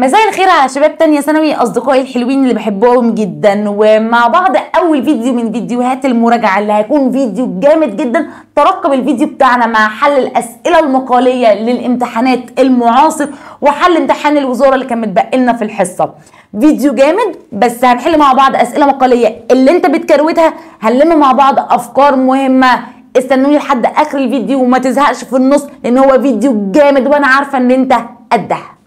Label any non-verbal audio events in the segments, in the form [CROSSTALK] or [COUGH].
مساء الخير على شباب تانية ثانوي اصدقائي الحلوين اللي بحبهم جدا ومع بعض اول فيديو من فيديوهات المراجعه اللي هيكون فيديو جامد جدا ترقب الفيديو بتاعنا مع حل الاسئله المقاليه للامتحانات المعاصر وحل امتحان الوزاره اللي كان متبقي لنا في الحصه فيديو جامد بس هنحل مع بعض اسئله مقاليه اللي انت بتكروتها هنلم مع بعض افكار مهمه استنوني لحد اخر الفيديو وما تزهقش في النص لان هو فيديو جامد وانا عارفه ان انت قدها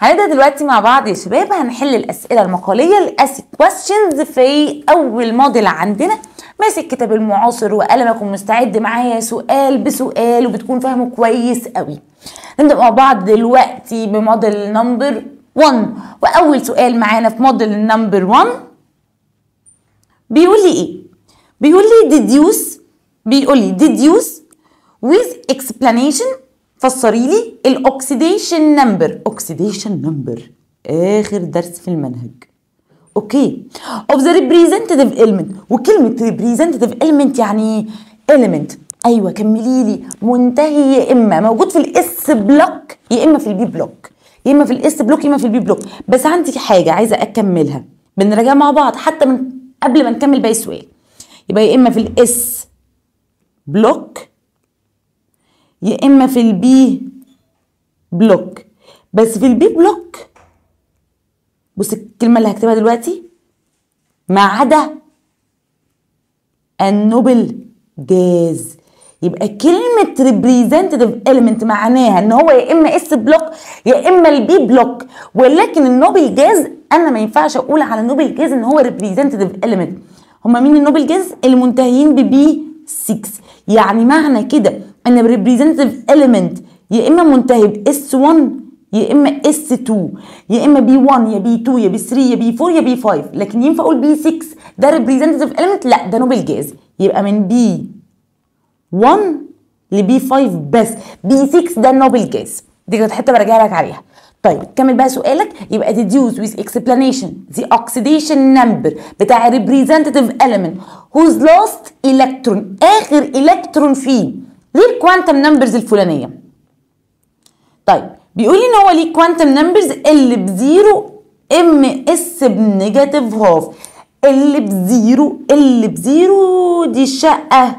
هنبدا دلوقتي مع بعض يا شباب هنحل الاسئله المقاليه الاسيد كويستشنز في اول موديل عندنا ماسك كتاب المعاصر وقلمك ومستعد معايا سؤال بسؤال وبتكون فاهمه كويس قوي نبدا مع بعض دلوقتي بموديل نمبر 1 واول سؤال معانا في موديل نمبر 1 بيقول لي ايه بيقول لي deduce بيقول لي deduce with explanation فسري لي الاوكسيديشن نمبر اوكسيديشن نمبر اخر درس في المنهج اوكي اوف ذا ريبريزنتيف element وكلمه ريبريزنتيف element يعني ايلمنت ايوه كملي لي منتهي يا اما موجود في الاس بلوك يا اما في البي بلوك يا اما في الاس بلوك يا اما في البي بلوك بس عندي حاجه عايزه اكملها بنراجع مع بعض حتى من قبل ما نكمل باقي سؤال يبقى يا اما في الاس بلوك يا اما في البي بلوك بس في البي بلوك بص الكلمة اللي هكتبها دلوقتي ما عدا النوبل جاز يبقى كلمة ريبريزنتيف اليمنت معناها ان هو يا اما اس بلوك يا اما البي بلوك ولكن النوبل جاز انا ما ينفعش اقول على النوبل جاز ان هو ريبريزنتيف اليمنت هما مين النوبل جاز المنتهيين ببي 6 يعني معنى كده ان الريبريزنتيف اليمنت يا اما منتهي باس 1 يا اما اس 2 يا اما بي 1 يا بي 2 يا بي 3 يا بي 4 يا بي 5 لكن ينفع اقول بي 6 ده ريبريزنتيف اليمنت لا ده نوبل جاز يبقى من بي 1 لبي 5 بس بي 6 ده نوبل جاز دي كانت حته برجع لك عليها طيب كمل بقى سؤالك يبقى ديديوز ويز اكسبلانيشن the oxidation number بتاع representative element whose last electron اخر الكترون فيه ليه الكوانتم نمبرز الفلانيه طيب بيقول لي ان هو ليه كوانتم نمبرز اللي بزيرو ام اس بنيجاتيف هاف اللي بزيرو اللي بزيرو دي شقه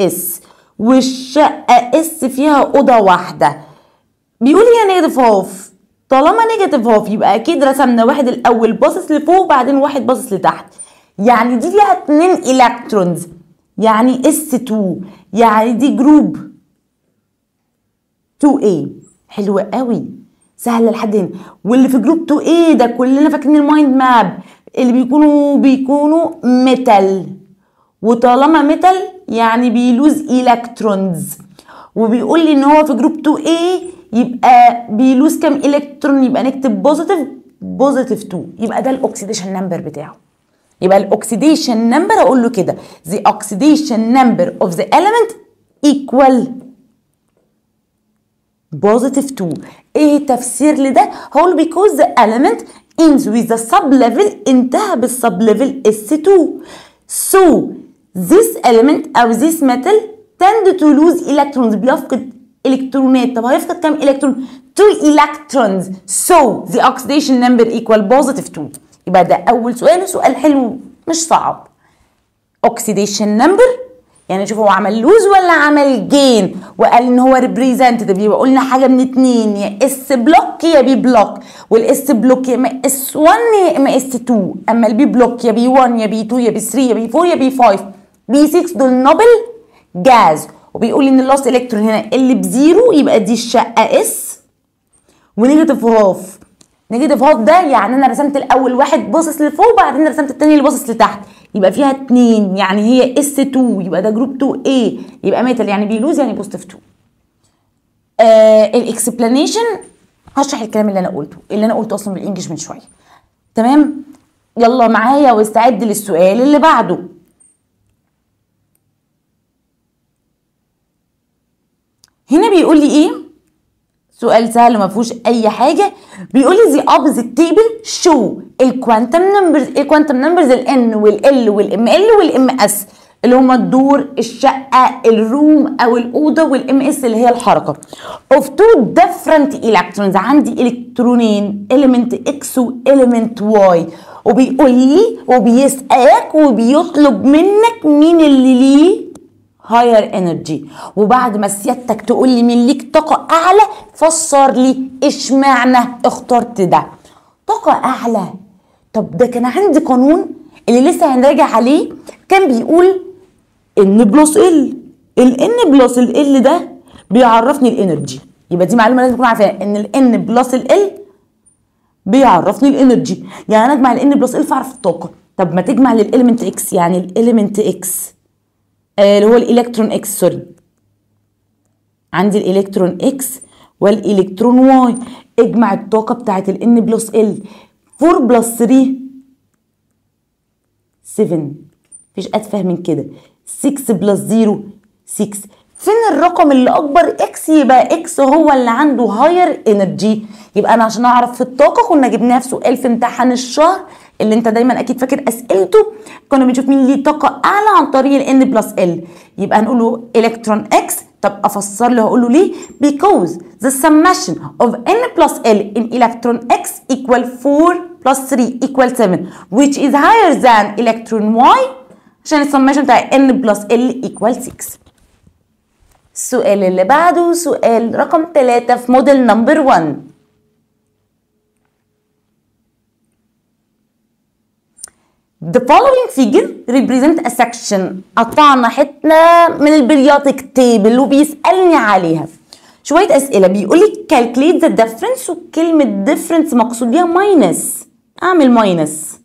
اس والشقه اس فيها اوضه واحده بيقول هي نيجاتيف هاف طالما نيجاتيف هاف يبقى اكيد رسمنا واحد الاول باصص لفوق وبعدين واحد باصص لتحت يعني دي ليها اتنين الكترونز يعني اس 2 يعني دي جروب 2A حلوه قوي سهله لحد هنا واللي في جروب 2 ايه ده كلنا فاكرين المايند ماب اللي بيكونوا بيكونوا ميتال وطالما ميتال يعني بيلوز الكترونز وبيقول لي ان هو في جروب 2 a يبقى بيلوز كام الكترون يبقى نكتب بوزيتيف بوزيتيف 2 يبقى ده الاكسديشن نمبر بتاعه يبقى الاكسديشن نمبر اقول له كده the اكسديشن number of the element equal positive 2 ايه التفسير لده هقول because the element ends with the sub level انتهى بالسب ليفل s 2 so this element او this metal tend to lose electrons بيفقد الكترونات طب هيفقد كام الكترون 2 electrons so the oxidation number equal positive 2 يبقى ده اول سؤال سؤال حلو مش صعب oxidation number يعني شوف هو عمل لوز ولا عمل جين وقال ان هو ريبريزنتيف يبقى قلنا حاجه من اتنين يا اس بلوك يا بي بلوك والاس بلوك يا اما اس 1 يا اما اس 2 اما البي بلوك يا بي 1 يا بي 2 يا بي 3 يا بي 4 يا بي 5 بي 6 دول نوبل جاز وبيقول ان اللوس الكترون هنا اللي بزيرو يبقى دي الشقه اس ونيجاتيف هاف نيجاتيف هاف ده يعني انا رسمت الاول واحد باصص لفوق وبعدين رسمت الثاني اللي باصص لتحت يبقى فيها اتنين يعني هي اس 2 يبقى ده جروب 2 ايه يبقى ميتال يعني بيلوز يعني بوزيتيف 2 الاكسبلانيشن هشرح الكلام اللي انا قلته اللي انا قلته اصلا بالانجلش من شويه تمام يلا معايا واستعد للسؤال اللي بعده هنا بيقول لي ايه سؤال سهل وما فيهوش اي حاجه بيقول لي the opposite table show الكوانتم نمبرز الكوانتم نمبرز الان والال والام ال والام اس اللي هما الدور الشقه الروم او الاوضه والام اس اللي هي الحركه اوف تو ديفرنت الكترونز عندي الكترونين اليمنت اكس واليمنت واي وبيقول لي وبيسالك وبيطلب منك مين اللي ليه هاير انرجي وبعد ما سيادتك تقول لي مين ليك طاقه اعلى فسر لي اشمعنى اخترت ده طاقه اعلى طب ده كان عندي قانون اللي لسه هنراجع عليه كان بيقول ان بلس ال الان بلس ال ده بيعرفني الانرجي يبقى دي معلومه لازم تكون عارفاها ان الان بلس ال بيعرفني الانرجي يعني انا اجمع الان بلس ال فاعرف الطاقه طب ما تجمع للاليمنت اكس يعني الاليمنت اكس آه، اللي هو الالكترون اكس سوري عندي الالكترون اكس والالكترون واي اجمع الطاقه بتاعت الان بلس ال 4 بلس 3 7 مفيش أتفه من كده 6 بلس 0 6 فين الرقم اللي اكبر اكس يبقى اكس هو اللي عنده هاير انرجي يبقى انا عشان اعرف في الطاقه كنا جبناها في سؤال في امتحان الشهر اللي انت دايما اكيد فاكر اسئلته كنا بنشوف مين ليه طاقه اعلى عن طريق الان بلس ال يبقى نقول له الكترون اكس طب افسر له هقول له ليه because the summation of n plus l in electron x equal 4 plus 3 equal 7 which is higher than electron y عشان السمشن بتاع n plus l equal 6 السؤال اللي بعده سؤال رقم 3 في موديل نمبر 1 The following figure represent a section قطعنا حتة من البرياطيك تيبل وبيسألني عليها شوية أسئلة بيقولي calculate the difference وكلمة difference مقصود بيها minus اعمل ماينس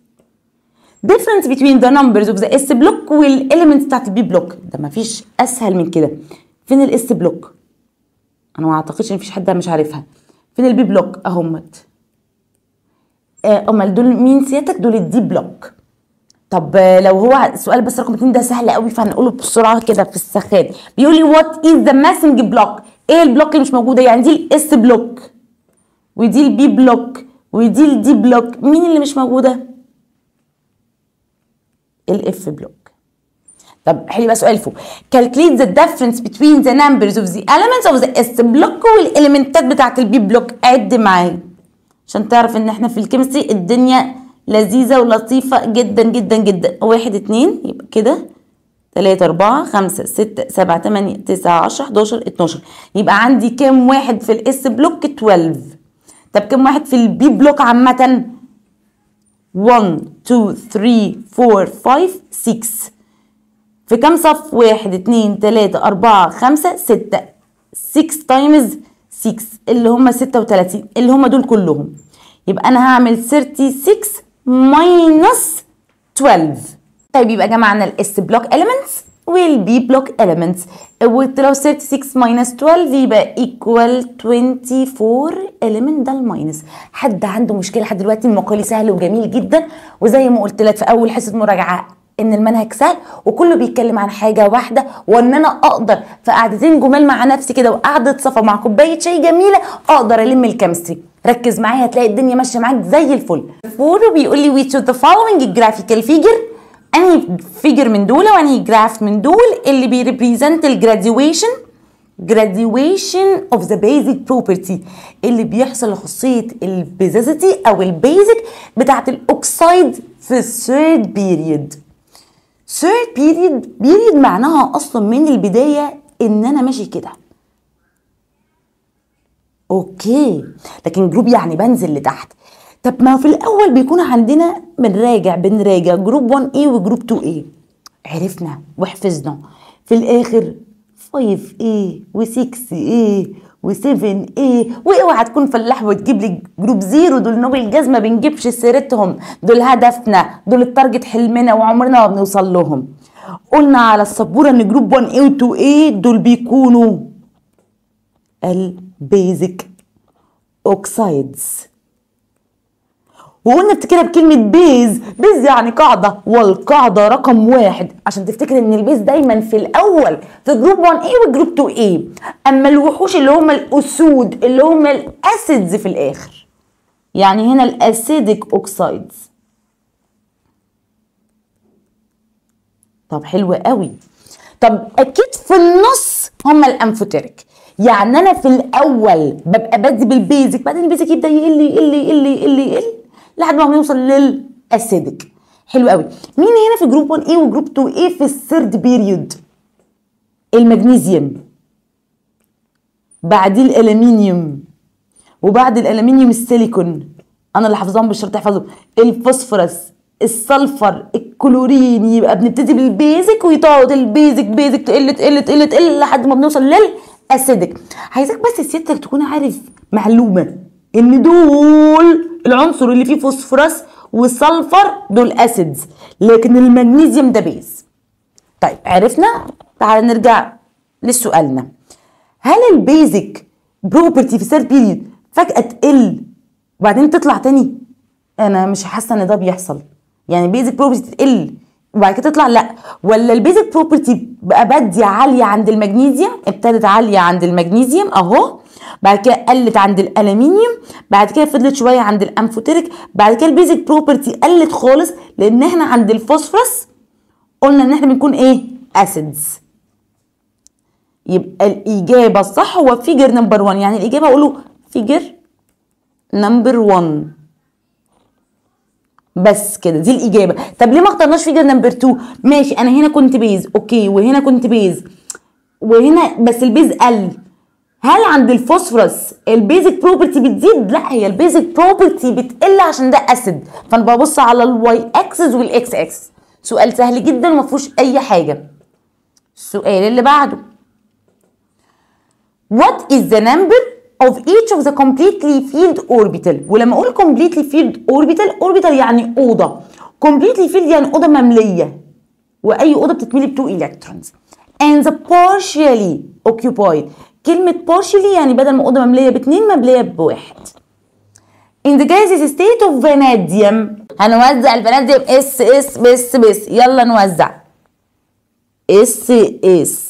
difference between the numbers of the s block والelements بتاعت البي بلوك ده مفيش اسهل من كده فين الاس بلوك انا ما اعتقدش ان مفيش حد مش عارفها فين البي بلوك اهمت امال دول مين سيادتك دول الدي بلوك طب آه، لو هو سؤال بس رقم 2 ده سهل قوي فهنقوله بسرعه كده في السخان بيقول لي وات از ذا ماسنج بلوك ايه البلوك اللي مش موجوده يعني دي الاس بلوك ودي البي بلوك ودي الدي بلوك مين اللي مش موجوده الاف بلوك طب حلو بقى سؤال فوق كالكليت ذا ديفرنس بتوين ذا نمبرز اوف ذا elements اوف ذا اس بلوك والاليمنتات بتاعت البي بلوك عد معايا عشان تعرف ان احنا في الكيمستري الدنيا لذيذة ولطيفة جدا جدا جدا واحد اتنين يبقى كده تلاتة أربعة خمسة ستة سبعة تمانية تسعة عشرة حداشر اتناشر يبقى عندي كام واحد في الاس بلوك 12 طب كم واحد في البي بلوك عامة 1 2 3 4 5 6 في كام صف 1 2 3 4 5 6 6 تايمز 6 اللي هم 36 اللي هم دول كلهم يبقى انا هعمل 36 ماينس 12 طيب يبقى جمعنا الاس بلوك اليمنتس والبي بلوك elements ولو 36 minus 12 يبقى equal 24 element ده الماينس حد عنده مشكله لحد دلوقتي المقالي سهل وجميل جدا وزي ما قلت لك في اول حصه مراجعه ان المنهج سهل وكله بيتكلم عن حاجه واحده وان انا اقدر في قعدتين جمال مع نفسي كده وقعده صفا مع كوبايه شاي جميله اقدر الم الكيمستري ركز معايا هتلاقي الدنيا ماشيه معاك زي الفل فور بيقول لي وي choose فولوينج following فيجر انهي فيجر من دول وانهي جراف من دول اللي بيريبريزنت الجراديويشن graduation of the basic property اللي بيحصل لخصوصيه البيزازيتي أو البيزك بتاعة الأوكسايد في الثيرد بيريد ثيرد بيريد بيريد معناها أصلا من البداية إن أنا ماشي كده أوكي لكن جروب يعني بنزل لتحت طب ما في الاول بيكون عندنا بنراجع بنراجع جروب 1 ايه وجروب 2 ايه عرفنا وحفظنا في الاخر 5 ايه و6 ايه و7 ايه واوعى تكون فلاح وتجيب لي جروب زيرو دول نوبل جاز ما بنجيبش سيرتهم دول هدفنا دول التارجت حلمنا وعمرنا ما بنوصل لهم قلنا على السبوره ان جروب 1 ايه و 2 ايه دول بيكونوا البيزك اوكسايدز وقلنا افتكرها بكلمة بيز بيز يعني قاعدة والقاعدة رقم واحد عشان تفتكر ان البيز دايما في الاول في جروب 1 ايه وجروب 2 ايه اما الوحوش اللي هم الاسود اللي هم الاسيدز في الاخر يعني هنا الاسيدك اوكسايدز طب حلو قوي طب اكيد في النص هم الانفوتيرك يعني انا في الاول ببقى بدي بالبيزك بعدين البيزك يبدا يقل يقل يقل يقل يقل, يقل لحد ما بنوصل للاسيدك حلو قوي مين هنا في جروب 1 ايه وجروب 2 ايه في الثيرد بيريود المغنيسيوم بعديه الالومنيوم وبعد الالومنيوم السيليكون انا اللي حافظاهم مش شرط احفظهم الفوسفورس السلفر الكلورين يبقى بنبتدي بالبيزك ويتقعد البيزك بيزك تقل تقل تقل تقل لحد ما بنوصل للاسيدك عايزاك بس سيادتك تكون عارف معلومه ان دول العنصر اللي فيه فوسفورس والسلفر دول اسيدز لكن المغنيسيوم ده بيز طيب عرفنا تعال نرجع لسؤالنا هل البيزك بروبرتي في سيرت بيريد فجاه تقل وبعدين تطلع تاني انا مش حاسه ان ده بيحصل يعني بيزك بروبرتي تقل وبعد كده تطلع لا ولا البيزك بروبرتي بقى بدي عاليه عند المغنيزيوم ابتدت عاليه عند المغنيزيوم اهو بعد كده قلت عند الالومنيوم بعد كده فضلت شويه عند الانفوتيريك بعد كده البيزك بروبرتي قلت خالص لان احنا عند الفوسفورس قلنا ان احنا بنكون ايه اسيدز يبقى الاجابه الصح هو فيجر نمبر 1 يعني الاجابه اقول له فيجر نمبر 1 بس كده دي الاجابه طب ليه ما اخترناش فيجر نمبر 2 ماشي انا هنا كنت بيز اوكي وهنا كنت بيز وهنا بس البيز قل هل عند الفوسفورس البيزك بروبرتي بتزيد لا هي البيزك بروبرتي بتقل عشان ده اسيد فانا ببص على الواي اكسس والاكس اكسس سؤال سهل جدا وما فيهوش اي حاجه السؤال اللي بعده What is the number of each of the completely filled orbital ولما اقول completely filled orbital orbital يعني اوضه completely filled يعني اوضه ممليه واي اوضه بتتملي بتو 2 electrons and the partially occupied كلمه partially يعني بدل ما اوضه ممليه باتنين ممليه بواحد in the gaseous state of vanadium هنوزع الفاناديوم اس اس بس بس يلا نوزع اس اس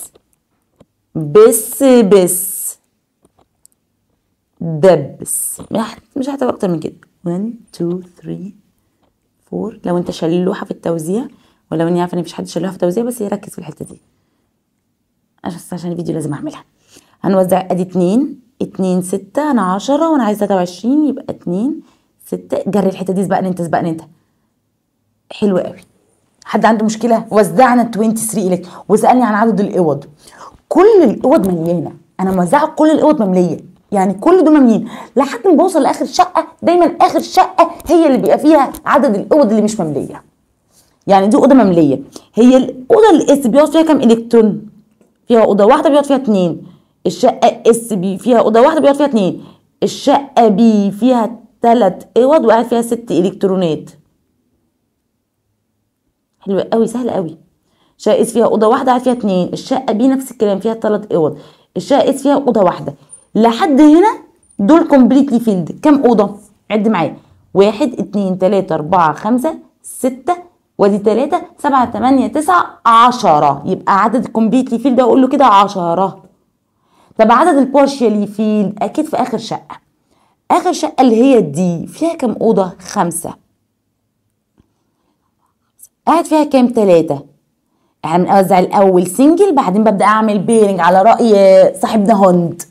بس بس دبس مش هحتاج اكتر من كده 1 2 3 4 لو انت اللوحه في التوزيع ولو اني عارفه ان مفيش حد شلوحه في التوزيع بس يركز في الحته دي عشان عشان الفيديو لازم اعملها هنوزع ادي 2 2 6 انا 10 وانا عايز 23 يبقى 2 6 جري الحته دي سبقني انت سبقني انت حلو قوي حد عنده مشكله وزعنا 23 الكترون وسالني عن عدد الاوض كل الاوض مليانه انا موزعه كل الاوض ممليه يعني كل دول ممنين لحد ما بوصل لاخر شقه دايما اخر شقه هي اللي بيبقى فيها عدد الاوض اللي مش ممليه يعني دي اوضه ممليه هي الاوضه الاس بيقعد فيها كام الكترون فيها اوضه واحده بيقعد فيها اتنين الشقه اس بي فيها اوضه واحده بيقعد فيها اتنين الشقه بي فيها تلات اوض وقاعد فيها ست الكترونات حلوه قوي سهله قوي شقه اس فيها اوضه واحده قاعد فيها اتنين الشقه بي نفس الكلام فيها تلات اوض الشقه اس فيها اوضه واحده لحد هنا دول كومبليتلي فيلد كام اوضه عد معايا واحد اتنين تلاته اربعه خمسه سته وادي تلاته سبعه تمانيه تسعه عشره يبقى عدد الكومبليتلي فيلد اقول له كده عشره طب عدد البارشيالي فيلد اكيد في اخر شقه اخر شقه اللي هي دي فيها كام اوضه خمسه قاعد فيها كام تلاته يعني اوزع الاول سنجل بعدين ببدا اعمل بيرنج على راي صاحبنا هند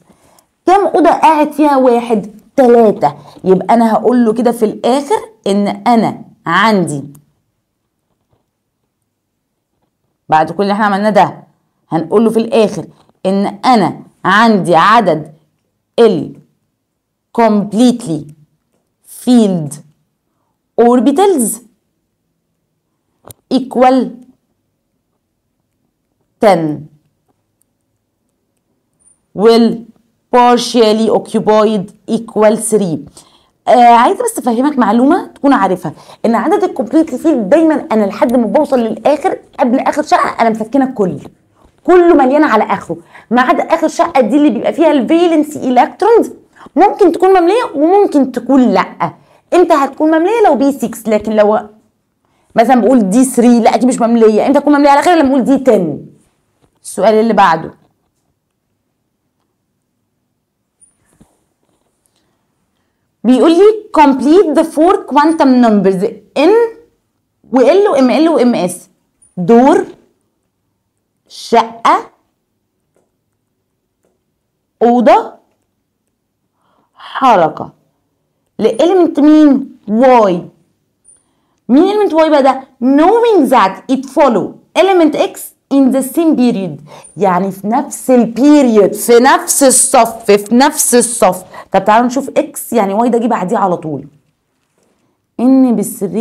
كم اوضه قاعد فيها واحد ثلاثة يبقى انا هقول له كده في الاخر ان انا عندي بعد كل اللي احنا عملناه ده هنقول له في الاخر ان انا عندي عدد ال completely filled orbitals equal 10 will partially occupied equal 3 آه عايزه بس افهمك معلومه تكون عارفها ان عدد الكومبليت فيلد دايما انا لحد ما بوصل للاخر قبل اخر شقه انا مسكنه الكل كله مليانه على اخره ما عدا اخر شقه دي اللي بيبقى فيها الفالنسي الكترونز ممكن تكون ممليه وممكن تكون لا انت هتكون ممليه لو بي 6 لكن لو مثلا بقول دي 3 لا دي مش ممليه امتى تكون ممليه على الاخر لما اقول دي 10 السؤال اللي بعده بيقول لي complete the four quantum numbers N و L و M L و M S دور شقه اوضه حركه لإلمنت مين Y مين element y بقى ده knowing that it follow element x in the same period يعني في نفس البيريود في نفس الصف في نفس الصف طب تعالوا نشوف اكس يعني واي ده جه بعديه على طول ان ب 3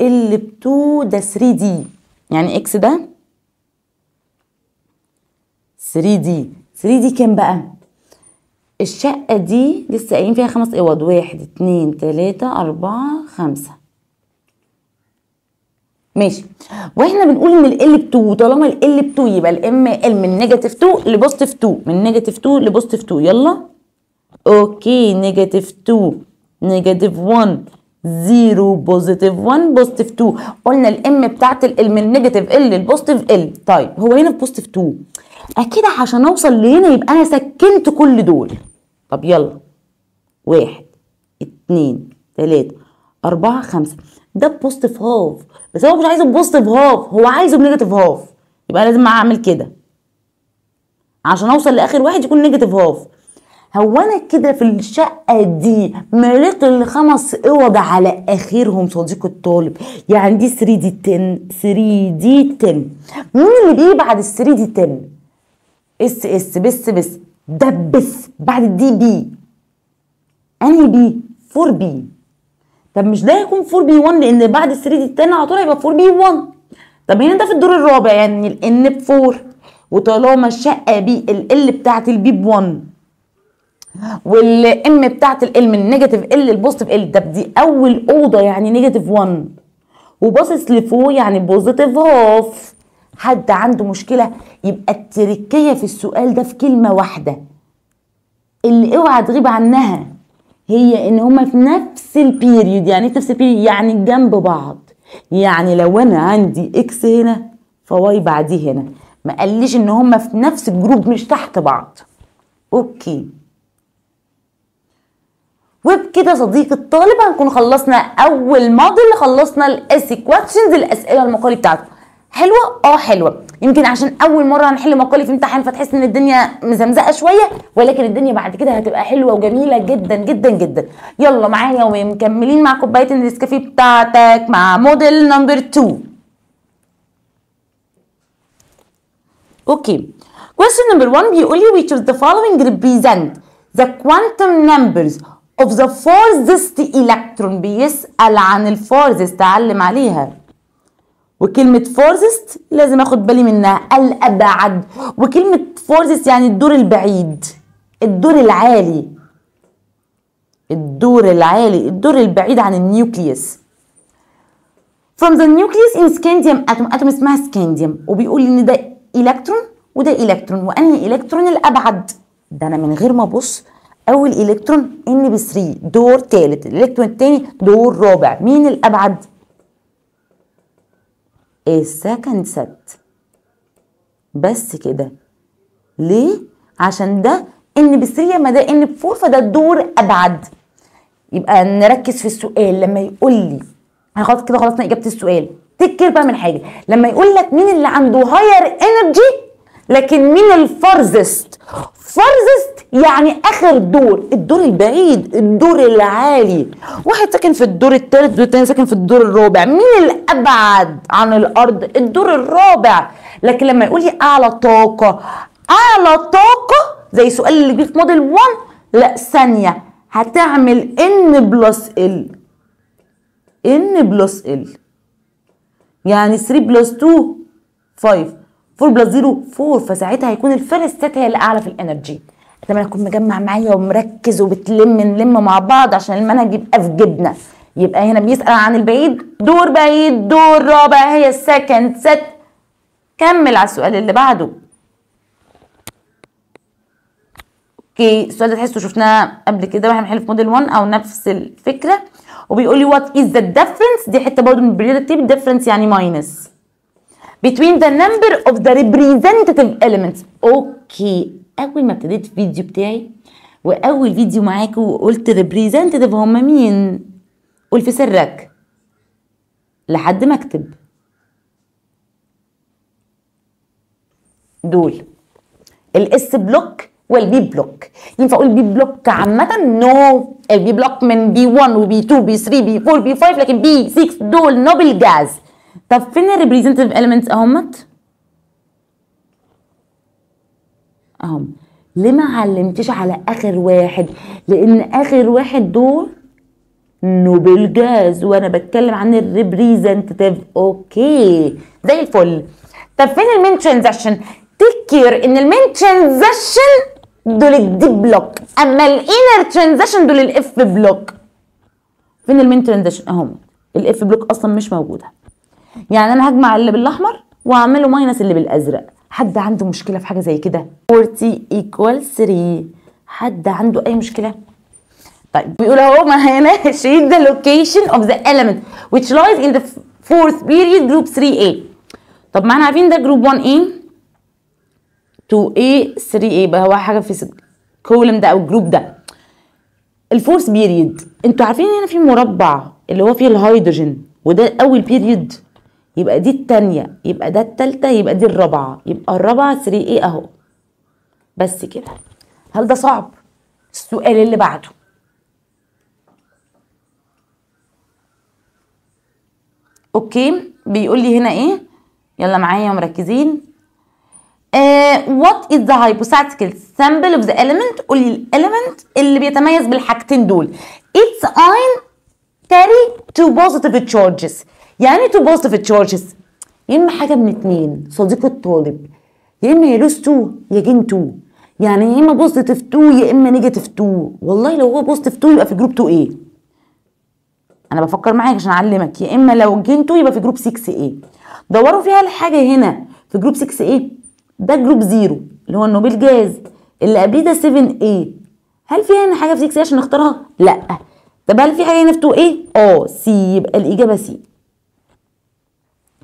ال ب 2 ده 3 دي يعني اكس ده 3 دي 3 دي كام بقى الشقه دي لسه قايلين فيها خمس اوض واحد اتنين تلاته اربعه خمسه ماشي واحنا بنقول ان ال ال ب 2 طالما ال ال ب 2 يبقى الام ال من نيجاتيف 2 لبوزيتيف 2 من نيجاتيف 2 لبوزيتيف 2 يلا اوكي نيجاتيف 2 نيجاتيف 1 0 بوزيتيف 1 بوزيتيف 2 قلنا الام بتاعت ال من نيجاتيف ال لبوزيتيف ال طيب هو هنا في بوزيتيف 2 اكيد عشان اوصل لهنا يبقى انا سكنت كل دول طب يلا واحد اتنين تلاته اربعه خمسه ده بوزيتيف هاف بس هو مش عايزه بوزيتيف هاف هو عايزه بنيجاتيف هاف يبقى لازم اعمل كده عشان اوصل لاخر واحد يكون نيجاتيف هاف هو انا كده في الشقه دي مليت الخمس اوض على اخرهم صديق الطالب يعني دي 3 دي 10 3 دي 10 مين اللي بيجي بعد ال 3 دي 10 اس اس بس بس دبس بعد الدي بي انهي بي 4 بي طب مش ده هيكون 4 بي 1 لان بعد ال 3 دي التاني على طول هيبقى 4 بي 1 طب هنا ده في الدور الرابع يعني ان ب 4 وطالما الشقه بي ال ال بتاعت البي ب 1 والام بتاعت ال من نيجاتيف ال لبوزيتيف ال طب دي اول اوضه يعني نيجاتيف 1 وباصص لفوق يعني بوزيتيف هاف حد عنده مشكله يبقى التركيه في السؤال ده في كلمه واحده اللي اوعى تغيب عنها هي ان هما في نفس البيريود يعني إيه في نفس البيريود يعني جنب بعض يعني لو انا عندي اكس هنا فواي بعديه هنا ما قاليش ان هما في نفس الجروب مش تحت بعض اوكي وبكده صديقي الطالب هنكون خلصنا اول موديل خلصنا الاسيكواتشنز الاسئله المقالي بتاعته حلوه اه حلوه يمكن عشان اول مره هنحل مقالي في امتحان فتحس ان الدنيا مزمزقه شويه ولكن الدنيا بعد كده هتبقى حلوه وجميله جدا جدا جدا يلا معايا ومكملين مع كوبايه النسكافيه بتاعتك مع موديل نمبر 2 اوكي question number 1 بيقول لي which of the following represent the quantum numbers of the farthest electron بيسال عن الفارزست تعلم عليها وكلمة فورزست لازم اخد بالي منها الابعد وكلمة فورزست يعني الدور البعيد الدور العالي الدور العالي الدور البعيد عن النيوكليس from the nucleus in scandium atom atom اسمها scandium وبيقول ان ده الكترون وده الكترون وانهي الكترون الابعد ده انا من غير ما ابص اول الكترون ان بي 3 دور ثالث الالكترون الثاني دور رابع مين الابعد a second set بس كده ليه؟ عشان ده ان ب3 اما ده ان ب4 فده الدور ابعد يبقى نركز في السؤال لما يقول لي انا خلاص كده خلصنا اجابه السؤال تكر بقى من حاجه لما يقول لك مين اللي عنده هاير انرجي لكن مين الفرزست فرزست يعني اخر دور الدور البعيد الدور العالي واحد ساكن في الدور الثالث والتاني ساكن في الدور الرابع مين الابعد عن الارض الدور الرابع لكن لما يقول لي اعلى طاقه اعلى طاقه زي سؤال اللي جه في موديل 1 لا ثانيه هتعمل ان بلس ال ان بلس ال يعني 3 بلس 2 5 4 بلس 0 4 فساعتها هيكون الفيرست هي الاعلى في الانرجي اتمنى تكون مجمع معايا ومركز وبتلم نلم مع بعض عشان المنهج يبقى في جبنا يبقى هنا بيسال عن البعيد دور بعيد دور رابع هي السكند ست كمل على السؤال اللي بعده اوكي السؤال ده تحسه شفناه قبل كده واحنا بنحل في موديل 1 او نفس الفكره وبيقول لي وات از ذا ديفرنس دي حته برضه من البريلاتيف ديفرنس يعني ماينس between the number of the representative elements اوكي اول ما ابتديت الفيديو بتاعي واول فيديو معاكم وقلت representative هم مين قول في سرك لحد ما اكتب دول الاس بلوك والبي بلوك ينفع اقول بي بلوك عامه نو البي بلوك من بي 1 وبي 2 بي 3 بي 4 بي 5 لكن بي 6 دول نوبل جاز طب فين representative elements اهمت اهم ليه ما علمتش على اخر واحد لان اخر واحد دول نوبل جاز وانا بتكلم عن representative اوكي زي الفل طب فين المين ترانزاكشن تذكر ان المين ترانزاكشن دول الدي بلوك اما الانر ترانزاكشن دول الاف بلوك فين المين ترانزاكشن اهم الاف بلوك اصلا مش موجوده يعني انا هجمع اللي بالاحمر واعمله ماينس اللي بالازرق حد عنده مشكله في حاجه زي كده 40 ايكوال 3 حد عنده اي مشكله طيب بيقول اهو هنا shade ده لوكيشن اوف ذا element which lies in the fourth period group 3A طب ما احنا عارفين ده جروب 1A 2A 3A بقى هو حاجه في كولم ده او الجروب ده الفورث بيريد انتوا عارفين هنا في مربع اللي هو فيه الهيدروجين وده اول بيريد يبقى دي التانية يبقى ده التالتة يبقى دي الرابعة يبقى الرابعة 3A اهو بس كده هل ده صعب؟ السؤال اللي بعده اوكي بيقول لي هنا ايه يلا معايا ومركزين آه what is the hypothetical sample of the element قولي الايليمنت اللي بيتميز بالحاجتين دول its اين carry تو positive charges يعني تو بوزيتيف تشارجز يا اما حاجه من اتنين صديق الطالب يا اما يا لوز تو يا جين تو يعني يا اما بوزيتيف تو يا اما نيجاتيف تو والله لو هو بوزيتيف تو يبقى في جروب تو ايه انا بفكر معاك عشان اعلمك يا اما لو جين تو يبقى في جروب 6 ايه دوروا فيها الحاجه هنا في جروب 6 ايه ده جروب زيرو اللي هو النوبيل جاز اللي قبليه ده 7 ايه هل في هنا حاجه في 6 ايه عشان نختارها لا طب هل في حاجه هنا في 2 ايه اه سي يبقى الاجابه سي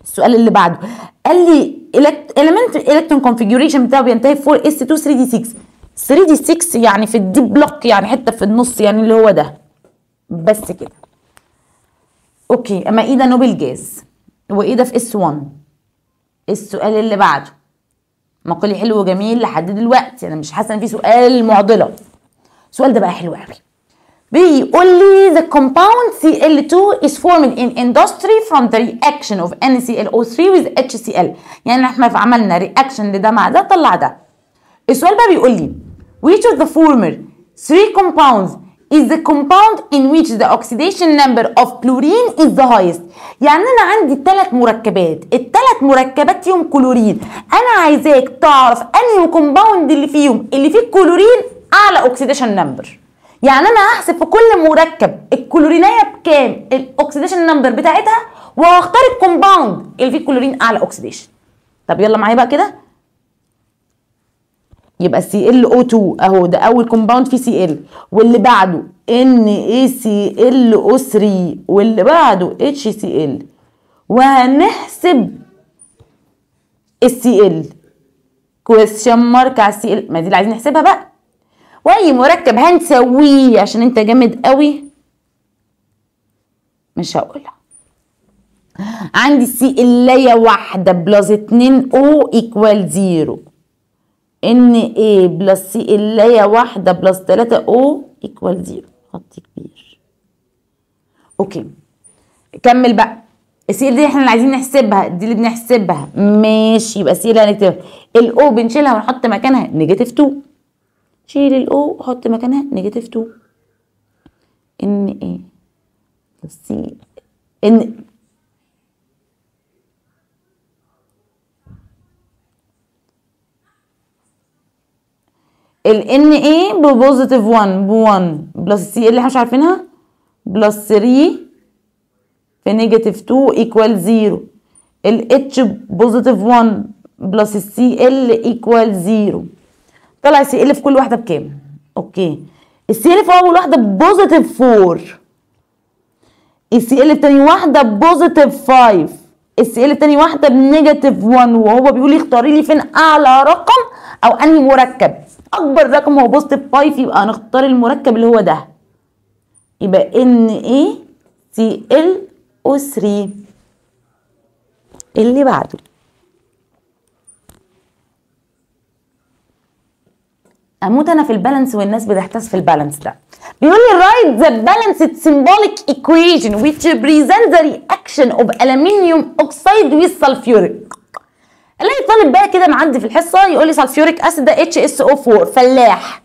السؤال اللي بعده قال لي element electron configuration بتاعه بينتهي 4 s 2 3 d 6 3 d 6 يعني في الدي بلوك يعني حته في النص يعني اللي هو ده بس كده اوكي اما ايه ده نوبل جاز وايه ده في اس 1 السؤال اللي بعده مقالي حلو وجميل لحد دلوقتي انا مش حاسه ان في سؤال معضله السؤال ده بقى حلو قوي بيقول لي the compound Cl2 is forming in industry from the reaction of NClO3 with HCl يعني احنا عملنا reaction لده مع ده طلع ده السؤال بقى بيقول لي which of the former three compounds is the compound in which the oxidation number of chlorine is the highest يعني انا عندي ثلاث مركبات الثلاث مركبات فيهم كلورين انا عايزاك تعرف انهي كومباوند اللي فيهم اللي فيه كلورين اعلى اوكسيديشن نمبر يعني انا هحسب في كل مركب الكلورينيه بكام الاكسديشن نمبر بتاعتها وهختار الكومباوند اللي فيه كلورين اعلى اكسديشن طب يلا معايا بقى كده يبقى سي ال او 2 اهو ده اول كومباوند فيه سي ال واللي بعده ان اي سي ال او 3 واللي بعده اتش سي ال وهنحسب السي ال كويستشن مارك على السي ال ما دي اللي عايزين نحسبها بقى واي مركب هنسويه عشان انت جامد قوي مش هقولها عندي سي اللي واحده بلس 2 او ايكوال زيرو ان ايه بلس سي اللي واحده بلس 3 او ايكوال زيرو خط كبير اوكي كمل بقى السي دي احنا اللي عايزين نحسبها دي اللي بنحسبها ماشي يبقى سي اللي هنكتبها الاو بنشيلها ونحط مكانها نيجاتيف 2 شيل الاو وحط مكانها نيجاتيف 2 ان ايه سي ان ال ان ايه ببوزيتيف 1 ب 1 بلس سي اللي احنا مش عارفينها بلس 3 في نيجاتيف 2 ايكوال 0 ال اتش بوزيتيف 1 بلس السي ال ايكوال 0 طلع السي ال في كل واحده بكام اوكي السي ال في اول واحده بوزيتيف 4 السي ال في تاني واحده بوزيتيف 5 السي ال في تاني واحده بنيجاتيف 1 وهو بيقول لي اختاري لي فين اعلى رقم او انهي مركب اكبر رقم هو بوزيتيف 5 يبقى هنختار المركب اللي هو ده يبقى ان اي سي ال او 3 اللي بعده اموت انا في البالانس والناس بتحتاس في البالانس ده بيقول لي write the balanced symbolic equation which represents the reaction of aluminium oxide with sulfuric الاقي طالب بقى كده معدي في الحصه يقول لي سلفيوريك اسيد ده HSO4 فلاح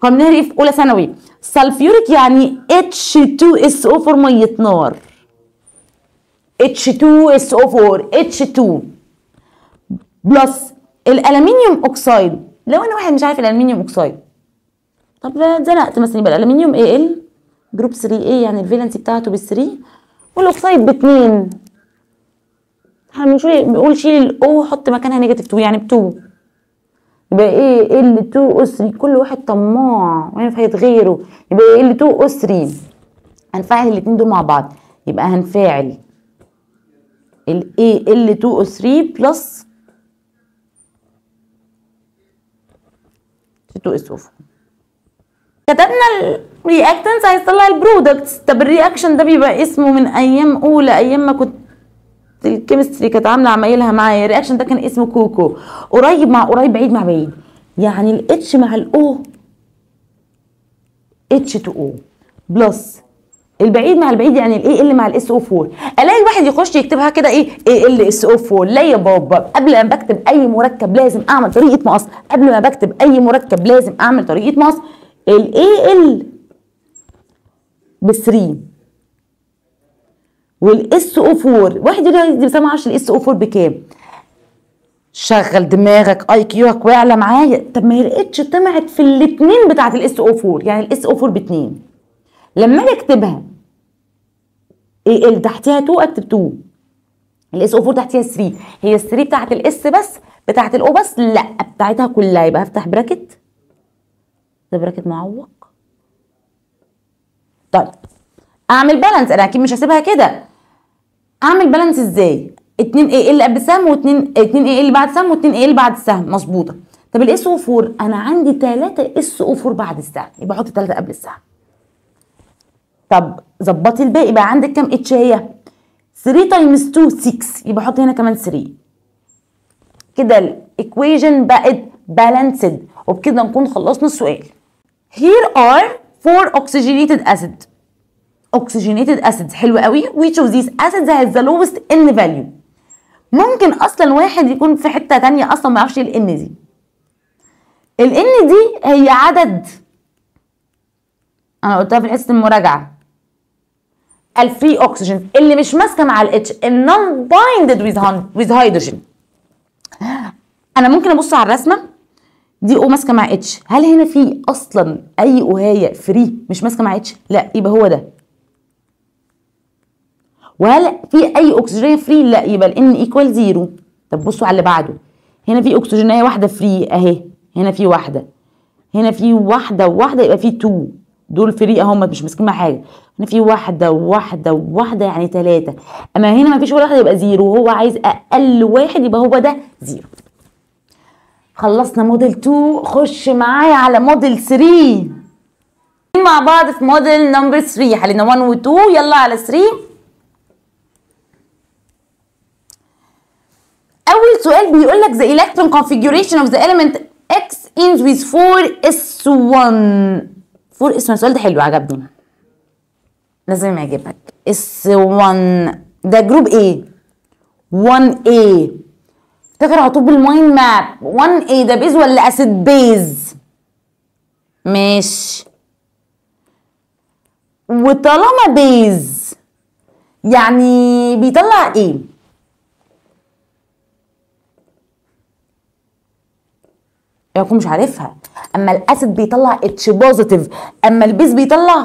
كنا بنقري في اولى ثانوي سلفيوريك يعني H2SO4 ميه نار H2SO4 H2 بلس الالمنيوم اوكسايد لو انا واحد مش عارف الالمنيوم اوكسايد طب اتزنقت مثلا يبقى الالمنيوم اي ال جروب 3 اي يعني الفيلنسي بتاعته بال3 والاوكسايد باتنين هنشيل بنقول شيل الاو حط مكانها نيجاتيف 2 يعني ب 2 يبقى ايه ال 2 او 3 كل واحد طماع وينفع يتغيروا يبقى ال 2 او 3 هنفعل الاثنين دول مع بعض يبقى هنفاعل ال A ال 2 او 3 بلس تو اس اوف كتبنا الرياكتنس هيطلع البرودكتس طب الرياكشن ده بيبقى اسمه من ايام اولى ايام ما كنت الكيمستري كانت عامله عمايلها معايا الرياكشن ده كان اسمه كوكو قريب مع قريب بعيد مع بعيد يعني الاتش مع الاو اتش تو او بلس البعيد مع البعيد يعني الاي ال مع الاس او 4 الاقي الواحد يخش يكتبها كده ايه اي ال اس او 4 لا يا بابا قبل ما بكتب اي مركب لازم اعمل طريقه مقص قبل ما بكتب اي مركب لازم اعمل طريقه مقص الاي ال ب 3 والاس او 4 واحد يقول لي بس انا ما اعرفش الاس او 4 بكام شغل دماغك اي كيوك واعلى معايا طب ما لقيتش طمعت في الاثنين بتاعت الاس او 4 يعني الاس او 4 ب 2 لما اجي اكتبها إيه، ال تحتيها 2 اكتب 2 الاس او 4 تحتيها 3 هي ال 3 بتاعت الاس بس بتاعت الاو بس لا بتاعتها كلها يبقى افتح براكت ده براكت معوق طيب اعمل بالانس انا اكيد مش هسيبها كده اعمل بالانس ازاي 2 اي اللي قبل السهم و2 2 اي اللي بعد السهم و2 اي اللي بعد السهم مظبوطه طب الاس او 4 انا عندي 3 اس او 4 بعد السهم يبقى احط 3 قبل السهم طب ظبطي الباقي بقى عندك كام اتش هي 3 تايمز 2 6 يبقى حطي هنا كمان 3 كده الايكويجن بقت بالانسد وبكده نكون خلصنا السؤال هير ار 4 اوكسجينيتد اسيد اوكسجينيتد اسيد حلو قوي ويتش اوف ذيس اسيدز هاز ذا لوست ان فاليو ممكن اصلا واحد يكون في حته ثانيه اصلا ما يعرفش ايه الان دي الان دي هي عدد انا قلتها في حصه المراجعه الفري اوكسجين اللي مش ماسكه مع الاتش النون بايندد ويز هيدروجين انا ممكن ابص على الرسمه دي او ماسكه مع اتش هل هنا في اصلا اي اوهيه فري مش ماسكه مع اتش لا يبقى هو ده وهل في اي اكسجين فري لا يبقى الان ايكوال زيرو طب بصوا على اللي بعده هنا في اكسجينيه واحده فري اهي هنا في واحده هنا في واحده وواحده يبقى في 2 دول فري هم مش ماسكين مع حاجه هنا في واحده وواحده وواحده يعني ثلاثه اما هنا ما فيش ولا واحده يبقى زيرو وهو عايز اقل واحد يبقى هو ده زيرو خلصنا موديل 2 خش معايا على موديل 3 مع بعض في موديل نمبر 3 حلينا 1 و 2 يلا على 3 اول سؤال بيقول لك the electron configuration of the element x ends with 4s1 فور اس 1 السؤال ده حلو عجبني لازم يعجبك اس 1 ده جروب ايه 1 ايه افتكر على طول بالماين ماب 1 ايه ده بيز ولا اسيد بيز ماشي وطالما بيز يعني بيطلع ايه ياكم مش عارفها اما الاسيد بيطلع اتش بوزيتيف اما البيز بيطلع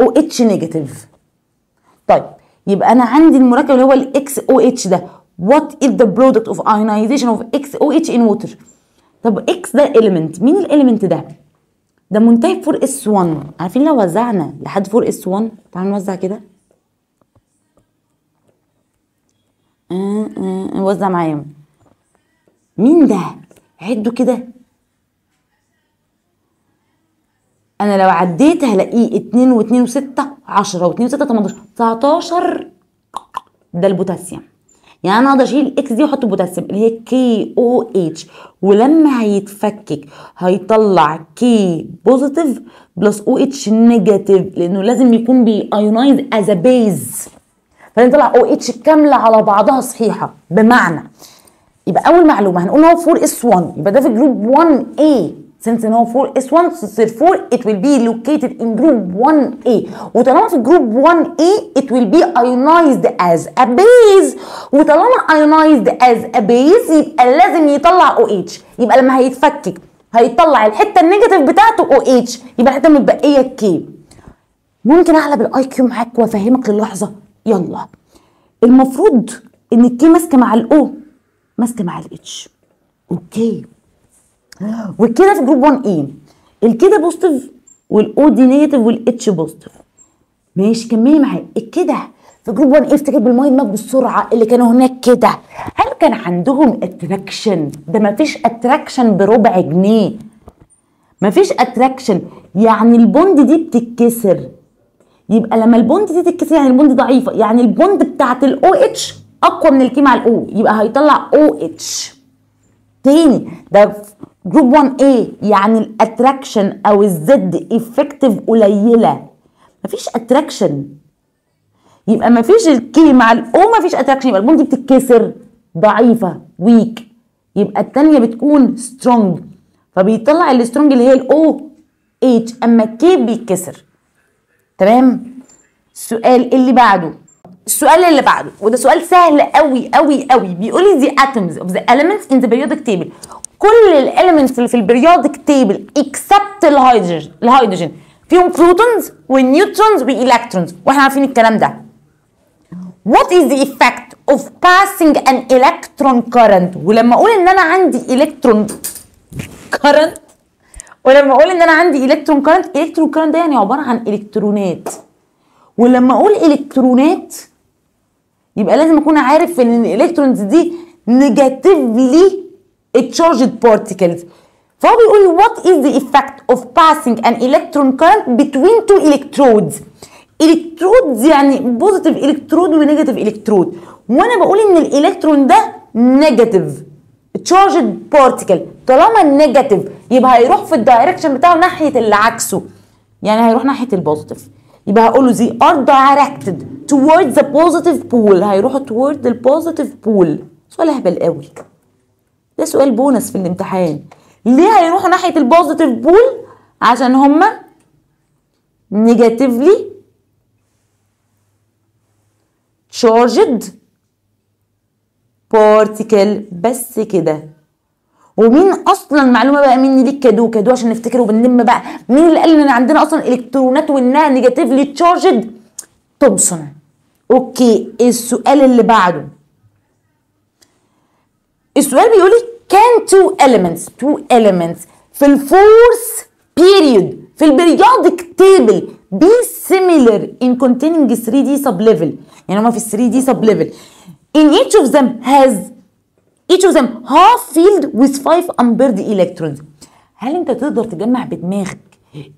او اتش نيجاتيف طيب يبقى انا عندي المركب اللي هو الاكس او اتش ده وات ذا برودكت اوف ايونايزيشن اوف اكس او اتش ان ووتر طب اكس ده element مين الاليمنت ده ده منتهي 4 اس 1 عارفين لو وزعنا لحد 4 اس 1 تعال نوزع كده آه، آه، آه، وزع معايا مين ده عدوا كده انا لو عديت هلاقيه 2 و2 و6 10 و2 و6 18 19 ده البوتاسيوم يعني انا اقدر اشيل الاكس دي واحط البوتاسيوم اللي هي كي او اتش ولما هيتفكك هيطلع كي بوزيتيف بلس او اتش نيجاتيف لانه لازم يكون بيأيونايز از بيز فنطلع او اتش كامله على بعضها صحيحه بمعنى يبقى اول معلومه هنقول هو 4 اس 1 يبقى ده في جروب 1 اي since ان هو 4 s 1 therefore it will be located in group 1A وطالما في group 1A it will be ionized as a base وطالما ionized as a base يبقى لازم يطلع OH يبقى لما هيتفكك هيطلع الحته النيجاتيف بتاعته OH يبقى الحته المتبقيه K ممكن اعلب الاي كيو معاك وافهمك للحظه يلا المفروض ان الكي ماسكه مع الاو ماسكه مع الاتش اوكي والكده في جروب 1 ايه؟ الكده بوزيتيف والاو دي نيجاتيف والاتش بوزيتيف ماشي كملي معايا الكده في جروب 1 ايه افتكر بالمايند ماب بالسرعه اللي كانوا هناك كده هل كان عندهم اتراكشن ده ما فيش اتراكشن بربع جنيه ما فيش اتراكشن يعني البوند دي بتتكسر يبقى لما البوند دي تتكسر يعني البوند ضعيفه يعني البوند بتاعت الاو اتش اقوى من الكيمياء على الاو يبقى هيطلع او اتش تاني ده جروب 1 a يعني الاتراكشن او الزد افكتيف قليله مفيش اتراكشن يبقى مفيش الكي مع الاو مفيش اتراكشن يبقى البوند دي بتتكسر ضعيفه ويك يبقى الثانيه بتكون سترونج فبيطلع السترونج اللي هي الاو اتش اما الكي بيتكسر تمام السؤال اللي بعده السؤال اللي بعده وده سؤال سهل قوي قوي قوي بيقول لي the atoms of the elements in the periodic table كل الاليمنتس اللي في البريودك تيبل اكسبت الهيدروجين الهيدروجين فيهم بروتونز ونيوترونز والكترونز واحنا عارفين الكلام ده What is the effect of passing an electron current ولما اقول ان انا عندي الكترون current ولما اقول ان انا عندي الكترون current الكترون current ده يعني عباره عن الكترونات ولما اقول الكترونات يبقى لازم اكون عارف ان الالكترونز دي نيجاتيفلي a charged particles فهو بيقول what is the effect of passing an electron current between two electrodes electrodes يعني positive electrode و negative electrode وانا بقول ان الالكترون ده negative charged particle طالما النيجاتيف يبقى هيروح في الدايركشن بتاعه ناحيه اللي عكسه يعني هيروح ناحيه البوزيتيف يبقى هقول له زي ار directed towards the positive بول هيروحوا towards البوزيتيف بول سؤال اهبل قوي ده سؤال بونس في الامتحان ليه هيروحوا ناحيه البوزيتيف بول عشان هما نيجاتيفلي تشارجد بارتيكل بس كده ومين اصلا معلومه بقى مني ليك كادو كادو عشان نفتكره وبنلم بقى مين اللي قال ان عندنا اصلا الكترونات وانها نيجاتيفلي تشارجد تومسون اوكي السؤال اللي بعده السؤال بيقول لي كان تو elements تو elements في الفورس بيريود في البريودك تيبل بي سيميلر ان كونتيننج 3 دي سب ليفل يعني هما في 3 دي سب ليفل ان ايتش اوف ذم هاز ايتش اوف ذم هاف فيلد with 5 امبيرد الكترونز هل انت تقدر تجمع بدماغك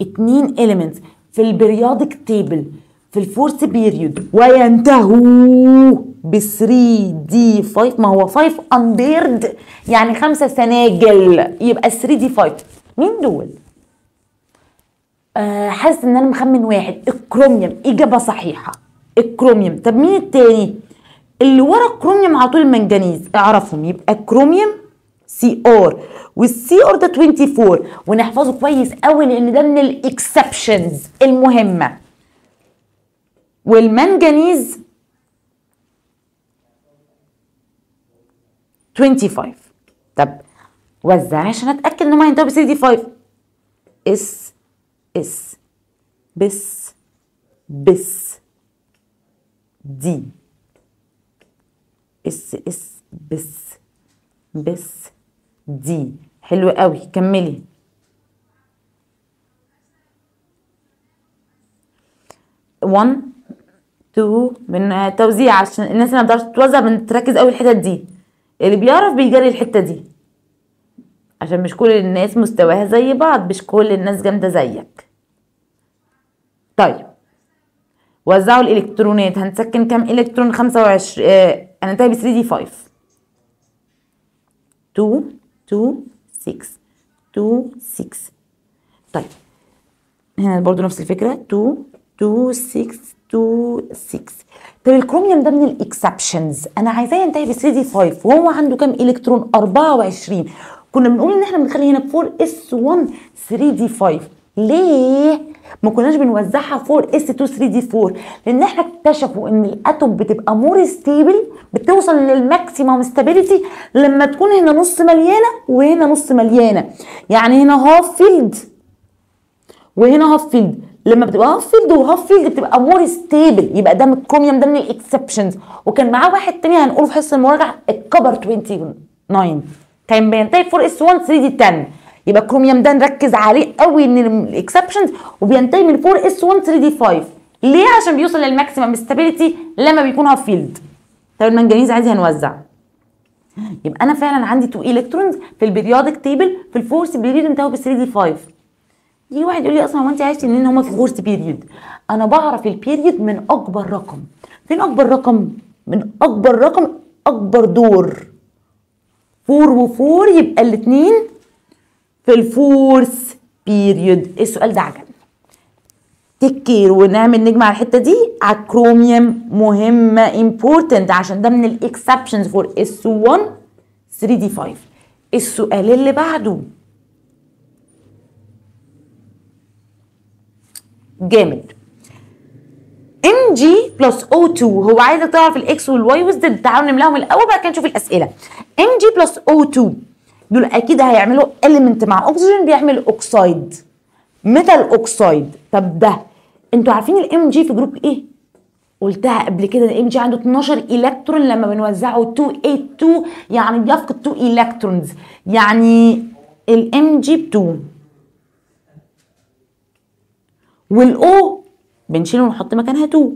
اتنين elements في البريودك تيبل في الفورس بيريود وينتهوا ب 3 دي 5 ما هو 5 امبيرد يعني 5 سناجل يبقى 3 دي 5 مين دول؟ آه حاسس ان انا مخمن واحد الكروميوم اجابه صحيحه الكروميوم طب مين التاني؟ اللي ورا الكروميوم على طول المنجنيز اعرفهم يبقى كروميوم سي ار والسي ار ده 24 ونحفظه كويس قوي لان ده من الاكسبشنز المهمه والمنجنيز 25 طب وزع عشان اتاكد انه ما ينتهوا بسي دي 5 اس اس بس بس دي اس اس بس بس دي حلو قوي كملي وان تو من توزيع عشان الناس ما بتعرفش توزع بتركز قوي الحتت دي اللي بيعرف بيجري الحته دي عشان مش كل الناس مستواها زي بعض مش كل الناس جامده زيك طيب وزعوا الالكترونات هنسكن كام الكترون 25 آه انا انتهي ب 3 دي 5 2 2 6 2 6 طيب هنا برضو نفس الفكره 2 2 6 2 6 الكروميوم ده من الاكسبشنز انا عايزاه ينتهي ب 3 دي 5 وهو عنده كام الكترون 24 كنا بنقول ان احنا بنخلي هنا 4 اس 1 3 دي 5 ليه ما كناش بنوزعها 4 اس 2 3 دي 4 لان احنا اكتشفوا ان الاتوم بتبقى مور ستيبل بتوصل للماكسيمم ستابيليتي لما تكون هنا نص مليانه وهنا نص مليانه يعني هنا هاف فيلد وهنا هاف فيلد لما بتبقى هاف فيلد وهاف فيلد بتبقى مور ستيبل يبقى ده من الكروميوم ده من الاكسبشنز وكان معاه واحد تاني هنقوله في حصه المراجعه الكبر 29 كان بينتهي 4 اس 1 3 دي 10 يبقى الكروميوم ده نركز عليه قوي ان الاكسبشنز وبينتهي من 4 اس 1 3 دي 5 ليه عشان بيوصل للماكسيمم ستابيليتي لما بيكون هاف فيلد طب المنجنيز عادي هنوزع يبقى انا فعلا عندي 2 الكترونز في البيريودك تيبل في الفورس بيريد انتهوا بال 3 دي 5 يجي واحد يقول لي اصلا هو انت عرفتي ان هما في غورس بيريود انا بعرف البيريود من اكبر رقم فين اكبر رقم من اكبر رقم اكبر دور فور وفور يبقى الاثنين في الفورس بيريود إيه السؤال ده عجبني تكير ونعمل نجمع الحته دي على الكروميوم مهمه امبورتنت عشان ده من الاكسبشنز فور اس 1 3 دي 5 السؤال اللي بعده جامد ام جي بلس او 2 هو عايزك تعرف الاكس والواي والزد تعالوا نملاهم الاول بقى كده نشوف الاسئله ام جي بلس او 2 دول اكيد هيعملوا اليمنت مع اكسجين بيعمل اوكسايد ميتال اوكسايد طب ده انتوا عارفين الام جي في جروب ايه قلتها قبل كده الام جي عنده 12 الكترون لما بنوزعه 282 يعني بيفقد 2 الكترونز يعني الام جي 2 والاو بنشيل ونحط مكانها تو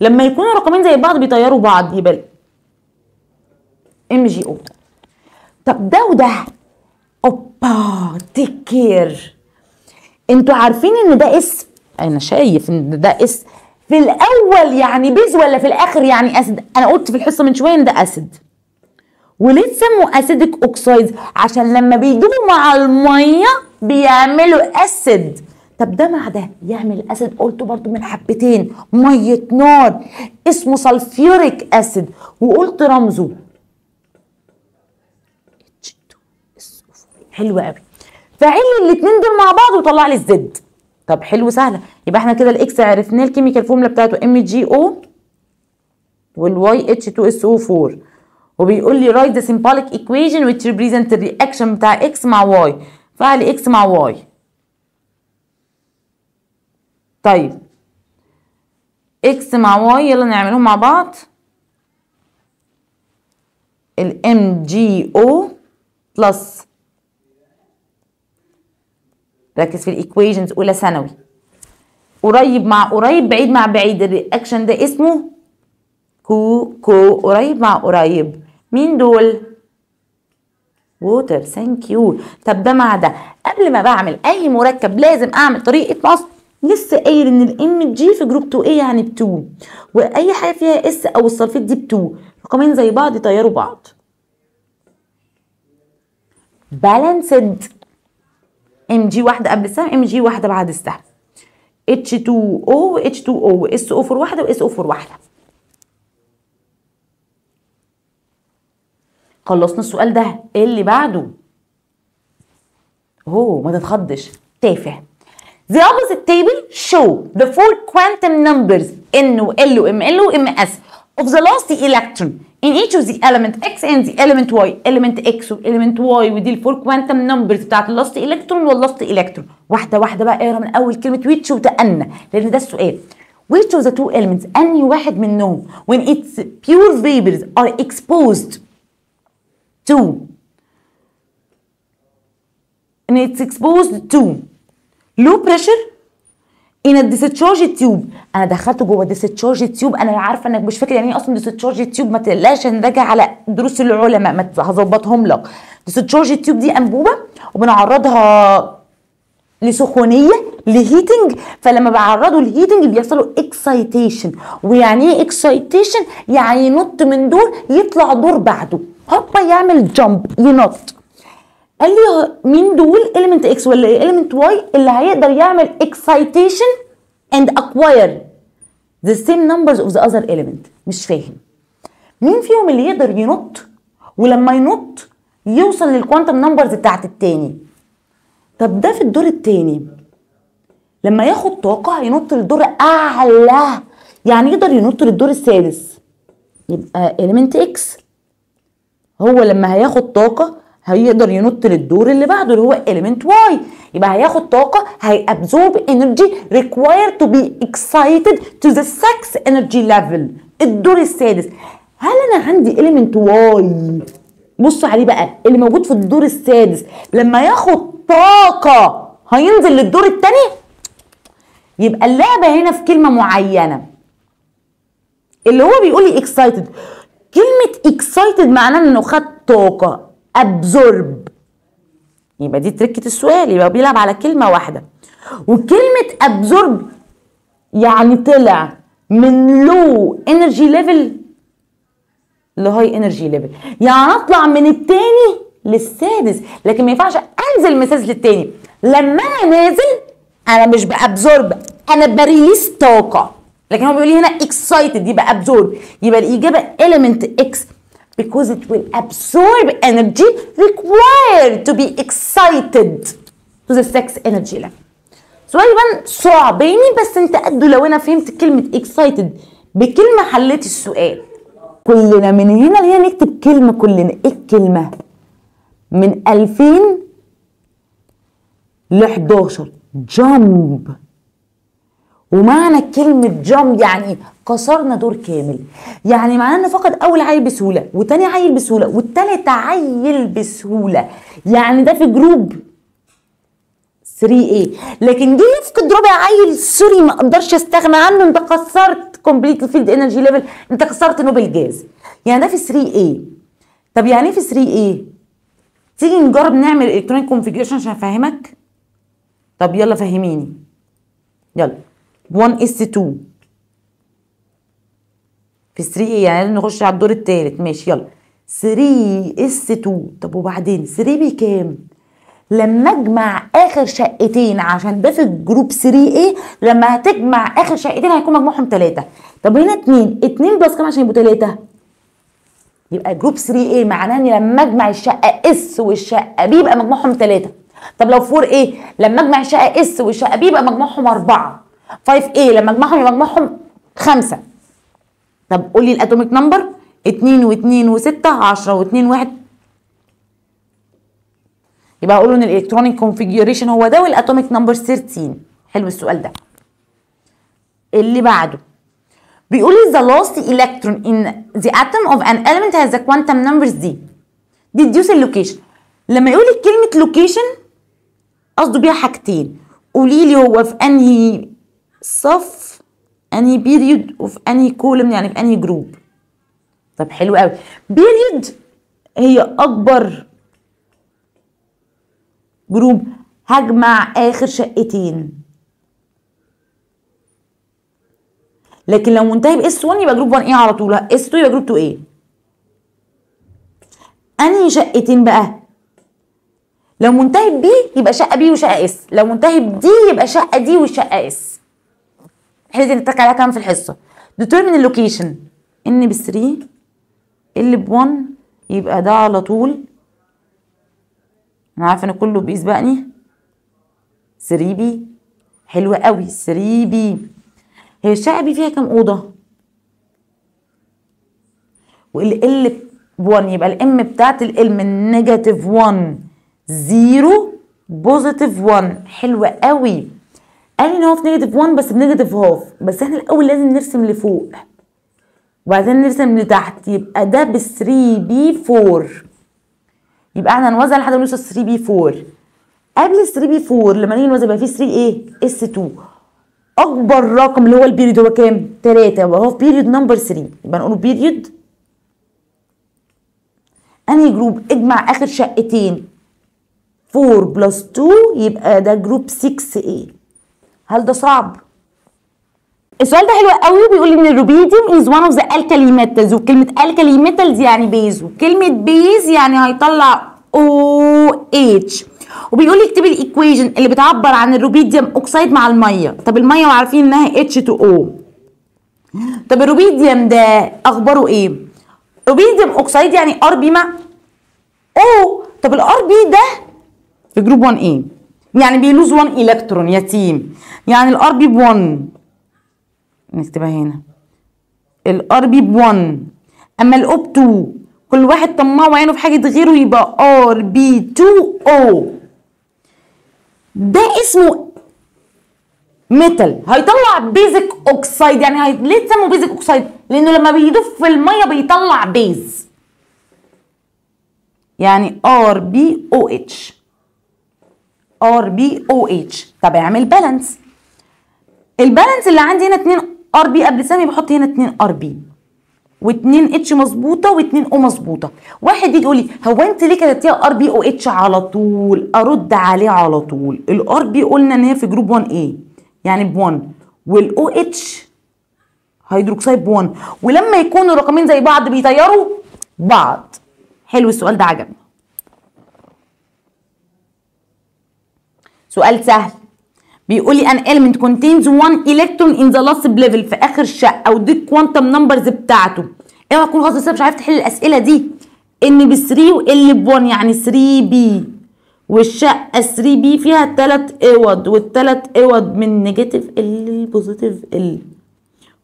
لما يكونوا رقمين زي بعض بيطيروا بعض يبقى ام جي او طب ده وده اوبا تيك كير انتوا عارفين ان ده اسم انا شايف ان ده اسم في الاول يعني بيز ولا في الاخر يعني اسيد انا قلت في الحصه من شويه ان ده اسيد وليه سموا اسيدك اوكسايد عشان لما بيدوبوا مع الميه بيعملوا اسيد طب ده مع ده يعمل اسيد قلته برضو من حبتين ميه نار اسمه سلفيوريك اسيد وقلت رمزه حلو قوي فعلي الاثنين دول مع بعض وطلع لي الزد طب حلو سهله يبقى احنا كده الاكس عرفناه الكيميكال فورمولا بتاعته ام جي او والواي اتش 2 اس او 4 وبيقول لي رايت ذا سيمبوليك ايكويشن which ريبريزنت الرياكشن بتاع اكس مع واي فعلي اكس مع واي طيب اكس مع واي يلا نعملهم مع بعض الام جي او بلس ركز في الايكويشنز اولى ثانوي قريب مع قريب بعيد مع بعيد الرياكشن ده اسمه كو كو قريب مع قريب مين دول ووتر ثانك يو طب ده مع ده قبل ما بعمل اي مركب لازم اعمل طريقه مصر لسه قايل ان الام جي في جروب 2 ايه يعني ب 2 واي حاجه فيها اس او السلفيت دي ب 2 رقمين زي بعض يطيروا بعض بالانسد ام جي واحده قبل السهم ام جي واحده بعد السهم اتش 2 او اتش 2 او اس او فور واحده واس او فور واحده خلصنا السؤال ده ايه اللي بعده هو ما تتخضش تافه The opposite table show the four quantum numbers n, l, m, l, m, s of the last electron in each of the element X and the element Y element X element Y ودي الفور for نمبرز بتاعت electron الكترون واللاست الكترون واحدة واحدة بقى اقرا من أول كلمة which وتأنى لأن ده السؤال which of the two elements أنهي واحد منهم when its pure vapors are exposed to and it's exposed to لو بريشر ان الديستشارج تيوب انا دخلت جوه ديستشارج تيوب انا عارفه انك مش فاكر يعني ايه اصلا ديستشارج تيوب ما تقلقش ان راجع على دروس العلماء ما هظبطهم لك ديستشارج تيوب دي انبوبه وبنعرضها لسخونيه لهيتنج فلما بعرضه لهيتنج بيحصلوا اكسايتيشن ويعني ايه اكسايتيشن يعني ينط من دور يطلع دور بعده هوبا يعمل جامب ينط قال لي مين دول element x ولا إيه؟ element y اللي هيقدر يعمل excitation and acquire the same numbers of the other element مش فاهم مين فيهم اللي يقدر ينط ولما ينط يوصل للكوانتم نمبرز بتاعت التاني طب ده في الدور التاني لما ياخد طاقة هينط للدور أعلى يعني يقدر ينط للدور الثالث يبقى element x هو لما هياخد طاقة هيقدر ينط للدور اللي بعده اللي هو element واي يبقى هياخد طاقة هيابزورب energy required to be excited to the sex energy level الدور السادس هل انا عندي element واي بصوا عليه بقى اللي موجود في الدور السادس لما ياخد طاقة هينزل للدور التاني يبقى اللعبة هنا في كلمة معينة اللي هو بيقول لي excited كلمة excited معناه انه خد طاقة ابزورب يبقى دي تركه السؤال يبقى بيلعب على كلمه واحده وكلمه ابزورب يعني طلع من لو انرجي ليفل لهاي انرجي ليفل يعني اطلع من الثاني للسادس لكن ما ينفعش انزل من السادس للثاني لما انا نازل انا مش بابزورب انا بريليس طاقه لكن هو بيقول لي هنا اكسايتد يبقى ابزورب يبقى الاجابه اليمنت اكس because it will absorb energy required to be excited to the sex energy level. سؤال بقى صعباني بس انت قده لو انا فهمت كلمة excited بكلمة حليت السؤال. كلنا من هنا لهنا نكتب كلمة كلنا ايه الكلمة؟ من 2000 ل 11 جامب ومعنى كلمة جامب يعني كسرنا دور كامل يعني معناه ان فقد اول عيل بسهولة وتاني عيل بسهولة والتالت عيل بسهولة يعني ده في جروب 3A لكن جه يفقد رابع عيل سوري ما اقدرش استغنى عنه انت كسرت كومبليت فيلد انرجي ليفل انت كسرت نوبل جاز يعني ده في 3A طب يعني ايه في 3A؟ تيجي نجرب نعمل الكترونيك كونفيجريشن عشان افهمك؟ طب يلا فهميني يلا 1 اس 2 في 3 ايه يعني نخش على الدور الثالث ماشي يلا 3 اس 2 طب وبعدين 3 بكام لما اجمع اخر شقتين عشان ده في الجروب 3 ايه لما هتجمع اخر شقتين هيكون مجموعهم 3 طب هنا 2 2 بلس كام عشان يبقوا 3 يبقى جروب 3 ايه معناه ان لما اجمع الشقه اس والشقه بي يبقى مجموعهم 3 طب لو 4 ايه لما اجمع الشقه اس والشقه بي يبقى مجموعهم 4 5 a إيه، لما اجمعهم يبقى اجمعهم 5 طب قولي الاتوميك نمبر 2 و2 و6 10 و2 1 يبقى هقول ان الالكترونيك كونفيجريشن هو ده والاتوميك نمبر 13 حلو السؤال ده اللي بعده بيقول لي the last electron in the atom of an element has the quantum numbers دي deduce اللوكيشن لما يقول لي كلمه لوكيشن قصده بيها حاجتين قولي لي هو في انهي صف اني بيريود اوف اني كولم يعني في اني جروب طب حلو قوي بيريود هي اكبر جروب هجمع اخر شقتين لكن لو منتهي باس 1 يبقى جروب 1 ايه على طول اس 2 يبقى جروب 2 ايه اني شقتين بقى لو منتهي ب يبقى شقه بي وشقه اس لو منتهي بدي يبقى شقه دي وشقه اس الحته دي نتكلم عليها كمان في الحصه ديتيرمين اللوكيشن ان ب 3 ال ب 1 يبقى ده على طول انا عارفه ان كله بيسبقني 3 بي حلوه قوي 3 بي هي الشقه بي فيها كام اوضه وال ال ب 1 يبقى الام بتاعت ال من نيجاتيف 1 0 بوزيتيف 1 حلوه قوي قال ان هو في نيجاتيف 1 بس بنيجاتيف هاف بس احنا الاول لازم نرسم لفوق وبعدين نرسم لتحت يبقى ده ب 3 بي 4 يبقى احنا هنوزع لحد ما نوصل 3 بي 4 قبل 3 بي 4 لما نيجي نوزع يبقى في 3 ايه اس 2 اكبر رقم اللي هو البيريود هو كام 3 يبقى هو في بيريود نمبر 3 يبقى نقوله بيريود انهي جروب اجمع اخر شقتين 4 بلس 2 يبقى ده جروب 6 ايه هل ده صعب؟ السؤال ده حلو قوي بيقول ان الروبيديوم از وان اوف ذا الكالي ميتالز وكلمه الكالي ميتالز يعني بيز وكلمه بيز يعني هيطلع او اتش وبيقول لي اكتب الايكويجن اللي بتعبر عن الروبيديوم اوكسيد مع الميه طب الميه وعارفين انها اتش 2 او طب الروبيديوم ده اخباره ايه روبيديوم اوكسيد يعني ار بي مع او طب الار بي ده في جروب 1 ايه يعني بيلوز 1 الكترون يتيم يعني الار بي ب 1 نكتبها هنا الار بي ب 1 اما الاو ب 2 كل واحد طماع وعينه في حاجه غيره يبقى ار بي 2 او ده اسمه ميتال هيطلع بيزك اوكسايد يعني هي... ليه تسموا بيزك اوكسايد لانه لما بيدوب في الميه بيطلع بيز يعني ار بي او اتش ار بي او اتش طب اعمل بالانس البالانس اللي عندي هنا 2 ار بي قبل سامي بحط هنا 2 ار بي و2 اتش مظبوطه و2 او مظبوطه واحد يجي يقول لي هو انت ليه كتبتيها ار بي او اتش على طول ارد عليه على طول الار بي قلنا ان هي في جروب 1 اي يعني ب 1 والاو اتش هيدروكسيد ب 1 ولما يكونوا الرقمين زي بعض بيطيروا بعض حلو السؤال ده عجبني سؤال سهل بيقول لي ان element contains one electron in the last level في اخر شقه او دي quantum numbers بتاعته اوعى تكون خلاص لسه مش عارف تحل الاسئله دي ان ب 3 وال ب 1 يعني 3 بي والشقه 3 بي فيها ثلاث اوض والثلاث اوض من نيجاتيف ال لبوزيتيف ال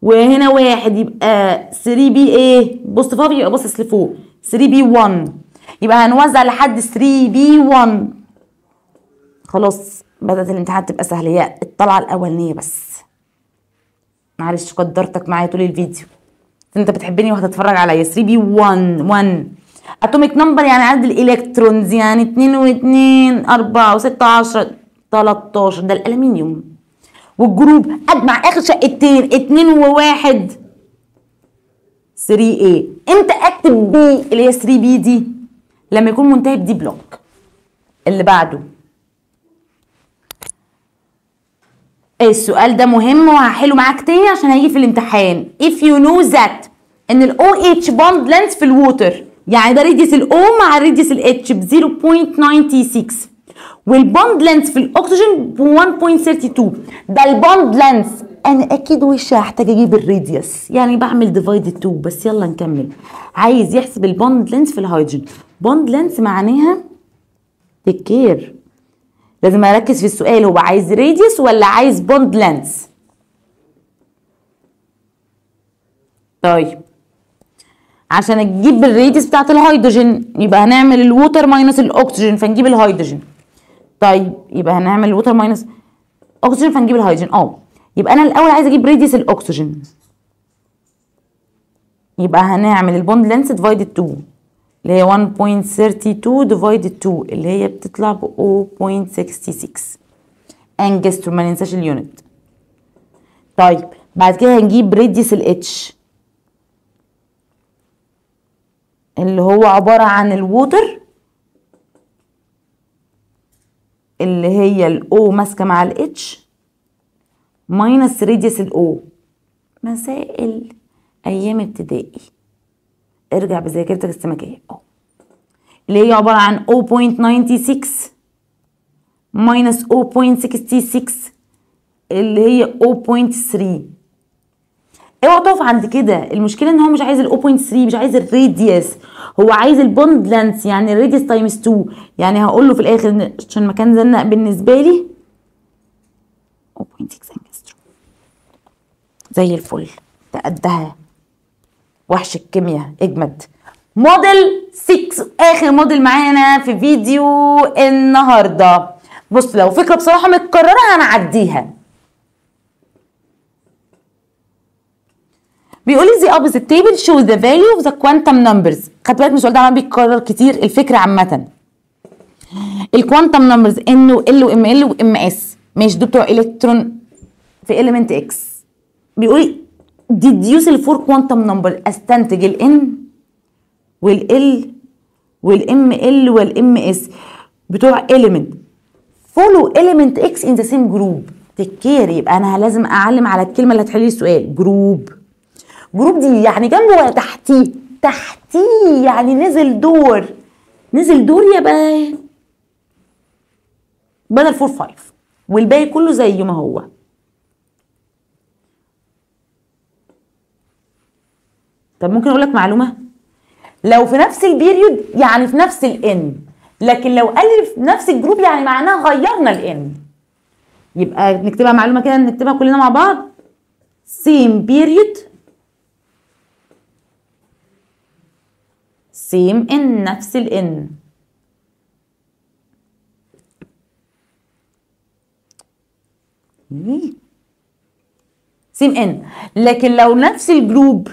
وهنا واحد يبقى 3 بي ايه بص فاضي يبقى باصص لفوق 3 بي 1 يبقى هنوزع لحد 3 بي 1 خلاص بدأت الامتحانات تبقى سهلة هي الطلعة الأولانية بس معلش قدرتك معايا طول الفيديو انت بتحبني وهتتفرج عليا 3 بي 1 1 اتوميك نمبر يعني عدد الالكترونز يعني 2 و2 4 و6 10 13 ده الالمنيوم والجروب اجمع اخر شقتين 2 و1 3 a امتى اكتب بي اللي هي 3 بي دي لما يكون منتهي بدي بلوك اللي بعده إيه، السؤال ده مهم وهحله معاك تاني عشان هيجي في الامتحان if you know that ان ال OH bond length في الووتر يعني ده radius ال O مع radius ال H ب 0.96 والبوند لينث في الاكسجين ب 1.32 ده البوند لينث انا اكيد وش هحتاج اجيب الراديوس يعني بعمل ديفايد 2 بس يلا نكمل عايز يحسب البوند لينث في الهيدروجين بوند لينث معناها كير لازم اركز في السؤال هو عايز راديوس ولا عايز بوند لينس طيب عشان اجيب الريديس بتاعت الهيدروجين يبقى هنعمل الووتر ماينس الاكسجين فنجيب الهيدروجين طيب يبقى هنعمل الووتر ماينس اكسجين فنجيب الهيدروجين اه يبقى انا الاول عايزه اجيب ريديس الاكسجين يبقى هنعمل البوند لينس ديفايد 2 اللي هي 1.32 ديفايد 2 اللي هي بتطلع ب 0.66 أنجستر ما ننساش اليونت طيب بعد كده هنجيب راديوس الاتش اللي هو عبارة عن الووتر اللي هي الاو ماسكة مع الاتش ماينس راديوس الاو مسائل ايام ابتدائي ارجع بذاكرتك السمكيه اهو اللي هي عباره عن 0.96 ماينس 0.66 اللي هي 0.3 اوعى تقف عند كده المشكله ان هو مش عايز ال 0.3 مش عايز الراديوس هو عايز البوند لانس يعني الراديوس تايمز 2 يعني هقول له في الاخر عشان مكان زنق بالنسبه لي 0.6 زي الفل ده قدها وحش الكيمياء اجمد موديل 6 اخر موديل معانا في فيديو النهارده بص لو فكره بصراحه متكرره هنعديها بيقول لي the opposite table shows the value of the quantum numbers خد بالك من السؤال ده عمال بيتكرر كتير الفكره عامه الكوانتم نمبرز ان وال وام ال وام اس ماشي دول بتوع الكترون في element x بيقول ديديوس الفور كوانتم نمبر استنتج الان والال والام ال والام اس بتوع اليمنت فولو اليمنت اكس ان ذا سيم جروب تكير يبقى انا لازم اعلم على الكلمه اللي هتحل لي السؤال جروب جروب دي يعني جنبه ولا تحتيه تحتيه يعني نزل دور نزل دور يبقى بدل 4 5 والباقي كله زي ما هو طب ممكن اقول لك معلومه لو في نفس البيريود يعني في نفس الان لكن لو قال في نفس الجروب يعني معناها غيرنا الان يبقى نكتبها معلومه كده نكتبها كلنا مع بعض سيم بيريود سيم ان نفس الان سيم ان لكن لو نفس الجروب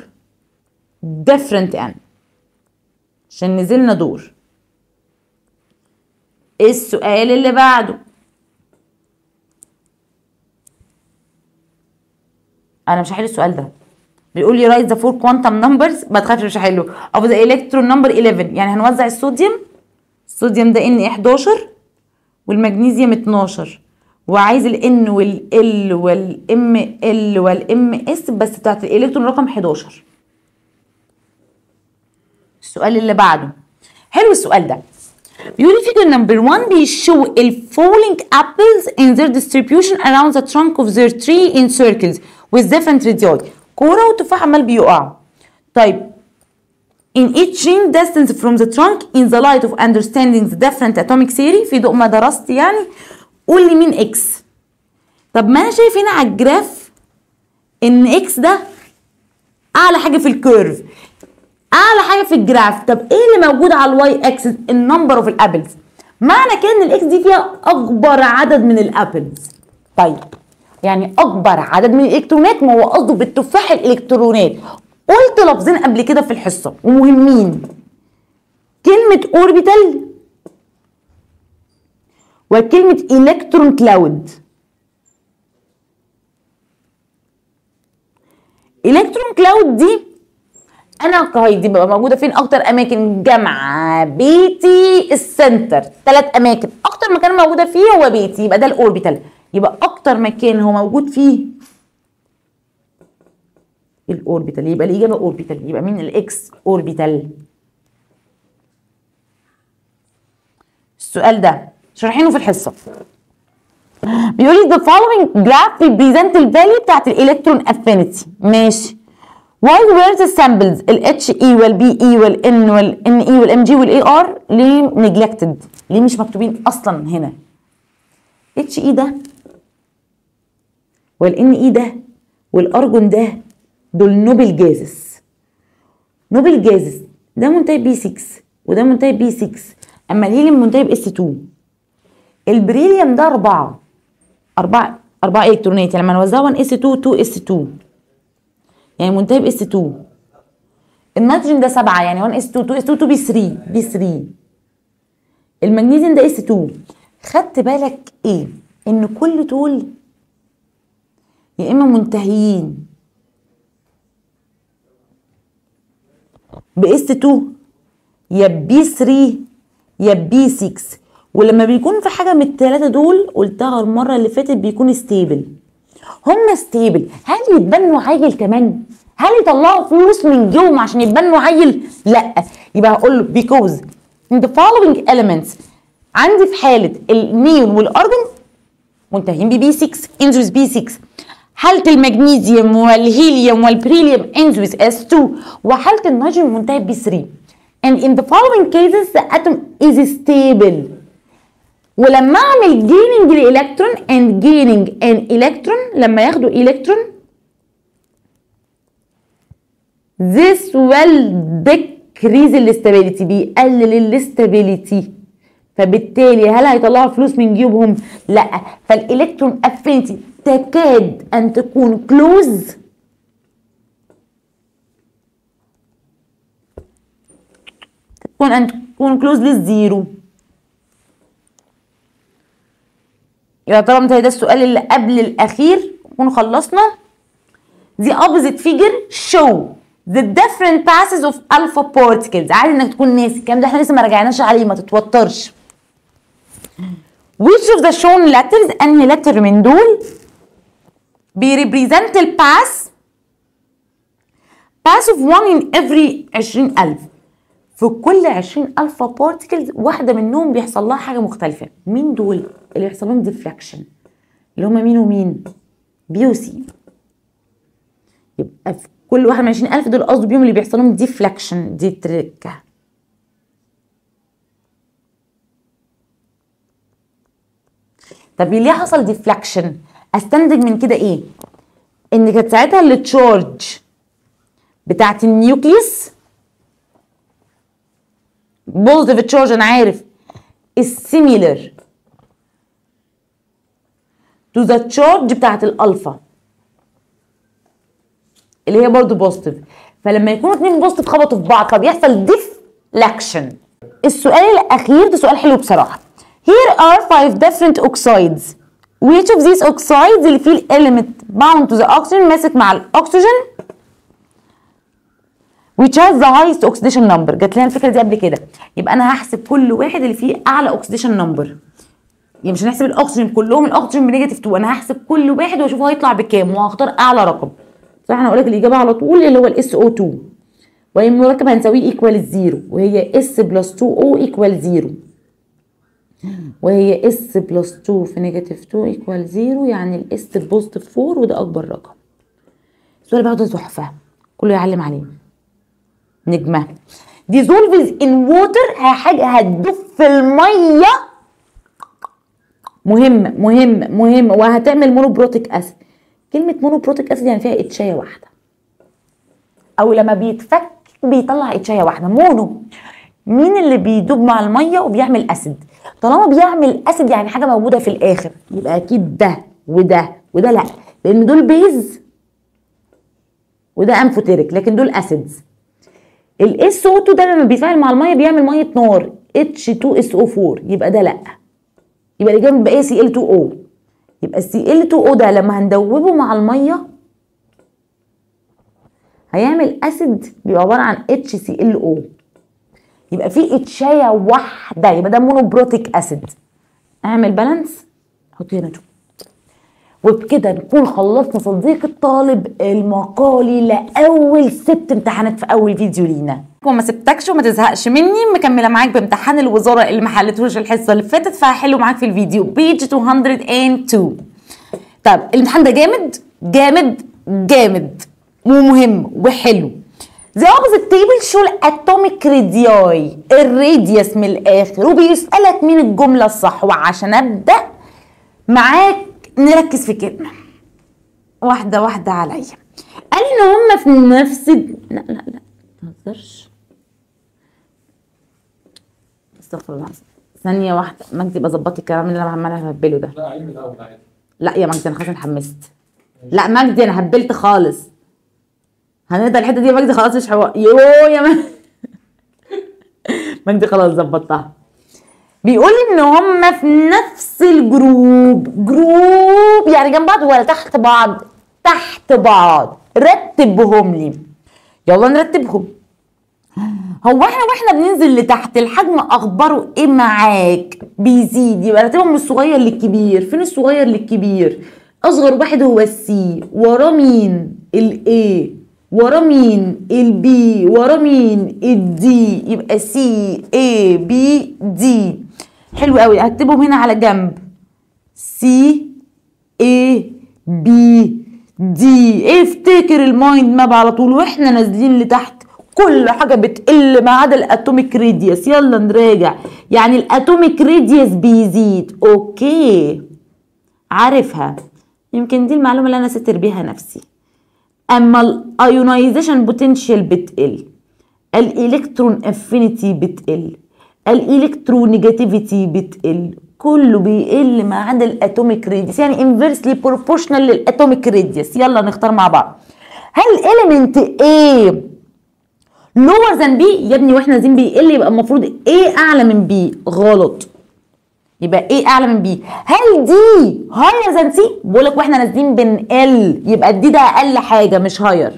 different end يعني. عشان نزلنا دور إيه السؤال اللي بعده انا مش هحل السؤال ده بيقول لي رايت ذا فور كوانتم نمبرز ما تخافش مش هحله اوف ذا الكترون نمبر 11 يعني هنوزع الصوديوم الصوديوم ده ان 11 والمغنيسيوم 12 وعايز الان والال والام ال والام اس بس بتاعت الالكترون رقم 11 السؤال اللي بعده حلو السؤال ده بيقول figure number 1 بيشو ال falling apples in their distribution around the trunk of their tree in circles with different radii كورة وتفاح عمال بيقعوا طيب in each ring distance from the trunk in the light of understanding the different atomic theory في ضوء ما درست يعني قول لي مين x طب ما انا شايف هنا على الجراف ان x ده اعلى حاجه في الكيرف اعلى حاجه في الجراف طب ايه اللي موجود على الواي اكسس النمبر اوف الابلز معنى كده ان الاكس دي فيها اكبر عدد من الابلز طيب يعني اكبر عدد من الالكترونات ما هو قصده بالتفاح الالكترونات قلت لفظين قبل كده في الحصه ومهمين كلمه اوربيتال وكلمه الكترون كلاود الكترون كلاود دي انا دي ببقى موجوده فين اكتر اماكن جامعه بيتي السنتر ثلاث اماكن اكتر مكان موجوده فيه هو بيتي يبقى ده الاوربيتال يبقى اكتر مكان هو موجود فيه الاوربيتال يبقى الاجابه اوربيتال يبقى مين الاكس اوربيتال السؤال ده شارحينه في الحصه بيقول لي ذا فولوينج جراف بريزنت الفاليو بتاعت الالكترون افينيتي ماشي why were the samples ال HE وال BE وال N وال NE وال MG وال AR ليه neglected؟ ليه مش مكتوبين أصلا هنا؟ HE ده وال NE ده والأرجون ده دول نوبل جازز نوبل جازز ده منتهي بي 6 وده منتهي بي 6 أما الهيليوم منتهي s 2 البريليوم ده أربعة أربعة أربعة إلكترونات يعني لما نوزعه 1 اس 2 2 اس 2 يعني منتهي ب اس 2 النيتروجين ده 7 يعني 1 اس 2 2 اس 2 2 بي 3 بي 3 المغنيزيوم ده اس 2 خدت بالك ايه ان كل دول يا اما منتهيين باس 2 يا بي 3 يا بي 6 ولما بيكون في حاجه من الثلاثه دول قلتها المره اللي فاتت بيكون ستيبل هما ستيبل هل يتبنوا عاجل كمان هل يطلعوا فلوس من جيبهم عشان يتبنوا عيل؟ لا يبقى هقول له بيكوز ان ذا فولوينج اليمنتس عندي في حاله النيون والارجون منتهين ببي 6 انزوز بي 6 حاله المغنيسيوم والهيليوم والبريليوم انزوز اس 2 وحاله النيتروجين منتهي ب 3 and in the following cases the atom is stable ولما اعمل جيننج الالكترون and gaining an electron لما ياخدوا الكترون This will decrease الاستابيليتي بيقلل الاستابيليتي فبالتالي هل هيطلعوا فلوس من جيوبهم؟ لا فالالكترون افينيتي تكاد ان تكون كلوز تكون ان تكون كلوز للزيرو يا ترى متهيألي ده السؤال اللي قبل الاخير نكون خلصنا دي opposite figure show the different passes of alpha particles عادي انك تكون ناسي الكلام ده احنا لسه ما رجعناش عليه ما تتوترش which of the shown letters انهي letter من دول بيريبريزنت الباس باس اوف 1 in every 20000 في كل 20000 بارتكلز واحده منهم بيحصل لها حاجه مختلفه مين دول اللي بيحصل لهم ديفراكشن اللي هم مين ومين بي وسي يبقى في كل 21000 دول قصده بيهم اللي بيحصل لهم ديفلكشن دي تركه طب ليه حصل ديفلكشن استنتج من كده ايه ان كانت ساعتها التشارج بتاعه النيوكليوس بوزيتيف تشارج انا عارف السيميلر تو ذا تشارج بتاعت الالفا اللي هي برضو بوزيتيف فلما يكونوا اتنين بوزيتيف خبطوا في بعض فبيحصل ديفلاكشن السؤال الاخير ده سؤال حلو بصراحه here are five different oxides which of these oxides اللي فيه element bound to the oxygen ماسك مع الاكسجين which has the highest oxidation number جات لنا الفكره دي قبل كده يبقى انا هحسب كل واحد اللي فيه اعلى oxidation number يعني مش هنحسب الاكسجين كلهم الاكسجين بنيجاتيف 2 انا هحسب كل واحد واشوف هيطلع بكام وهختار اعلى رقم فاحنا هقول لك الاجابه على طول اللي هو الاس او 2 وهي مركب هنساويه ايكوال الزيرو وهي اس بلس 2 او ايكوال زيرو وهي اس بلس 2 في نيجاتيف 2 ايكوال زيرو يعني الاس بوزيتيف 4 وده اكبر رقم السؤال بقى ده تحفه كله يعلم عليه نجمه ديزولفز ان ووتر حاجه هتدوب في الميه مهم مهم مهم وهتعمل مونوبروتيك اسيد كلمه مونوبروتيك اسيد يعني فيها اتشايه واحده او لما بيتفك بيطلع اتشايه واحده مونو مين اللي بيدوب مع الميه وبيعمل اسيد طالما بيعمل اسيد يعني حاجه موجوده في الاخر يبقى اكيد ده وده وده لا لان دول بيز وده انفوتيريك لكن دول اسيدز الاس او 2 ده لما بيتفاعل مع الميه بيعمل ميه نار اتش 2 اس او 4 يبقى ده لا يبقى الاجابه بيبقى اي سي ال 2 او يبقى السي ال 2 او ده لما هندوبه مع الميه هيعمل اسيد بيبقى عباره عن اتش سي ال او يبقى في اتشايه واحده يبقى ده مونوبروتيك اسيد اعمل بالانس حط هنا شوف وبكده نكون خلصنا صديق الطالب المقالي لاول ست امتحانات في اول فيديو لينا وما سبتكش وما تزهقش مني مكمله معاك بامتحان الوزاره اللي ما حلتهوش الحصه اللي فاتت فهحله معاك في الفيديو بيج 202 طب الامتحان ده جامد جامد جامد ومهم وحلو The opposite table show atomic radii الراديوس من الاخر وبيسألك مين الجملة الصح وعشان ابدأ معاك نركز في كلمه واحده واحده عليا قال ان هما في نفس لا لا لا ما تهزرش استغفر الله ثانيه واحده مجدي بظبط الكلام اللي انا عمال اهبله ده لا لا يا مجدي انا خلاص اتحمست لا مجدي انا هبلت خالص هنقدر الحته دي يا مجدي خلاص مش حوار يوه يا مجدي [LAUGHS] مجدي خلاص ظبطتها بيقول ان هما في نفس الجروب جروب يعني جنب بعض ولا تحت بعض تحت بعض رتبهم لي يلا نرتبهم هو احنا واحنا بننزل لتحت الحجم اخباره ايه معاك بيزيد يبقى رتبهم من الصغير للكبير فين الصغير للكبير اصغر واحد هو السي ورا مين الاي ورا مين البي ورا مين الدي يبقى سي اي بي دي حلو قوي هكتبهم هنا على جنب سي اي بي دي افتكر المايند ماب على طول واحنا نازلين لتحت كل حاجه بتقل ما عدا الاتوميك ريديوس يلا نراجع يعني الاتوميك ريديوس بيزيد اوكي عارفها يمكن دي المعلومه اللي انا ساتر بيها نفسي اما الايونايزيشن بوتنشال بتقل الالكترون افينيتي بتقل الالكترونيجاتيفيتي بتقل كله بيقل ما عدا الاتوميك ريديوس يعني انفرسلي بروبورشنال للاتوميك ريديوس يلا نختار مع بعض هل اليمنت A لوور ذان B يا ابني واحنا عايزين بيقل يبقى المفروض A اعلى من B غلط يبقى A اعلى من B هل D هاير ذان C بقول لك واحنا نازلين بنقل يبقى D ده اقل حاجه مش هاير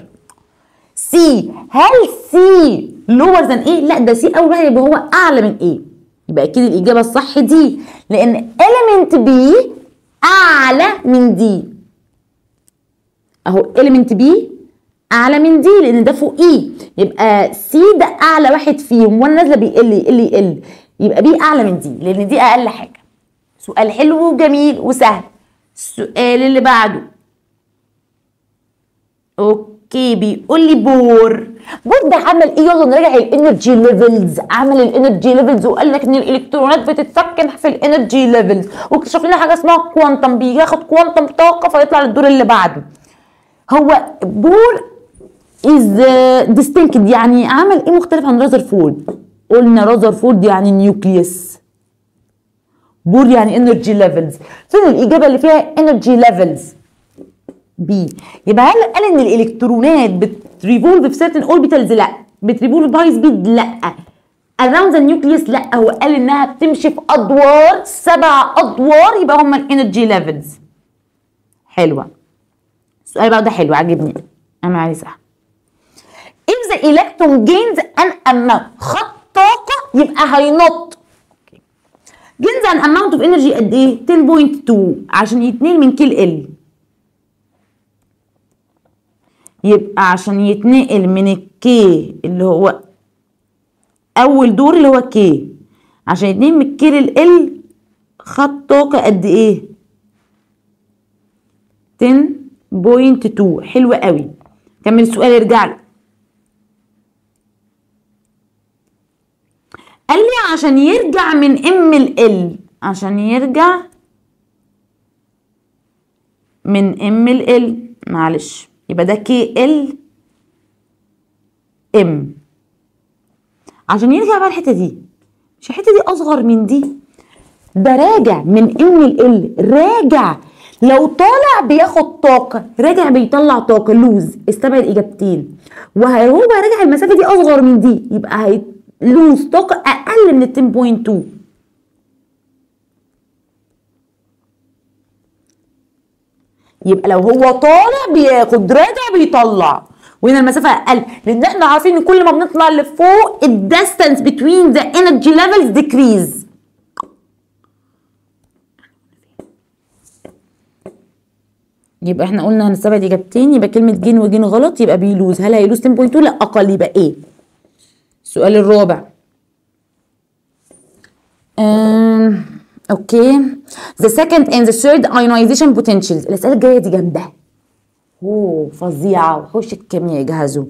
سي هل سي لوور ذان ايه لا ده سي اول واحد يبقى هو اعلى من ايه يبقى اكيد الاجابه الصح دي لان اليمنت بي اعلى من دي اهو اليمنت بي اعلى من دي لان ده فوق ايه يبقى سي ده اعلى واحد فيهم وانا نازله بيقل يقل يقل يبقى بي اعلى من دي لان دي اقل حاجه سؤال حلو وجميل وسهل السؤال اللي بعده اوكي كي بيقول لي بور بور ده عمل ايه يلا نراجع الانرجي ليفلز عمل الانرجي ليفلز وقال لك ان الالكترونات بتتسكن في الانرجي ليفلز واكتشف لنا حاجه اسمها كوانتم بياخد كوانتم طاقه فيطلع للدور اللي بعده هو بور از ديستنكد uh, يعني عمل ايه مختلف عن فورد قلنا فورد يعني نيوكليس بور يعني انرجي ليفلز فين الاجابه اللي فيها انرجي ليفلز بي يبقى هل قال ان الالكترونات بتريفولف في سيرتن اوربيتالز لا بتريفولف باي سبيد لا اراوند ذا نيوكليوس لا هو قال انها بتمشي في ادوار سبع ادوار يبقى هم الانرجي ليفلز حلوه السؤال بقى ده حلو عاجبني انا عليه صح ذا الكترون جينز ان an خط طاقه يبقى هينط جينز ان اماونت اوف انرجي قد ايه 10.2 عشان 2 من كيل ال يبقى عشان يتنقل من الكي اللي هو اول دور اللي هو كي عشان يتنقل من الكي للال خط طاقة قد ايه 10.2 حلو قوي كمل السؤال ارجع لك قال لي عشان يرجع من ام ال عشان يرجع من ام ال معلش يبقى ده كي ال ام عشان يرجع بقى الحته دي مش الحته دي اصغر من دي ده راجع من ام ال راجع لو طالع بياخد طاقه راجع بيطلع طاقه لوز استبعد اجابتين وهو راجع المسافه دي اصغر من دي يبقى هيلوز طاقه اقل من ال 10.2 يبقى لو هو طالع بياخد راجع بيطلع وهنا المسافه اقل لان احنا عارفين ان كل ما بنطلع لفوق الديستانس بتوين ذا انرجي ليفلز ديكريز يبقى احنا قلنا هنستبعد اجابتين يبقى كلمه جين وجين غلط يبقى بيلوز هل هيلوز 10.2 لا اقل يبقى ايه السؤال الرابع أم اوكي ذا سكند اند ذا ثيرد ايونايزيشن بوتنشلز الاسئله الجايه دي جامده اوه فظيعه وحوش الكيمياء يجهزوا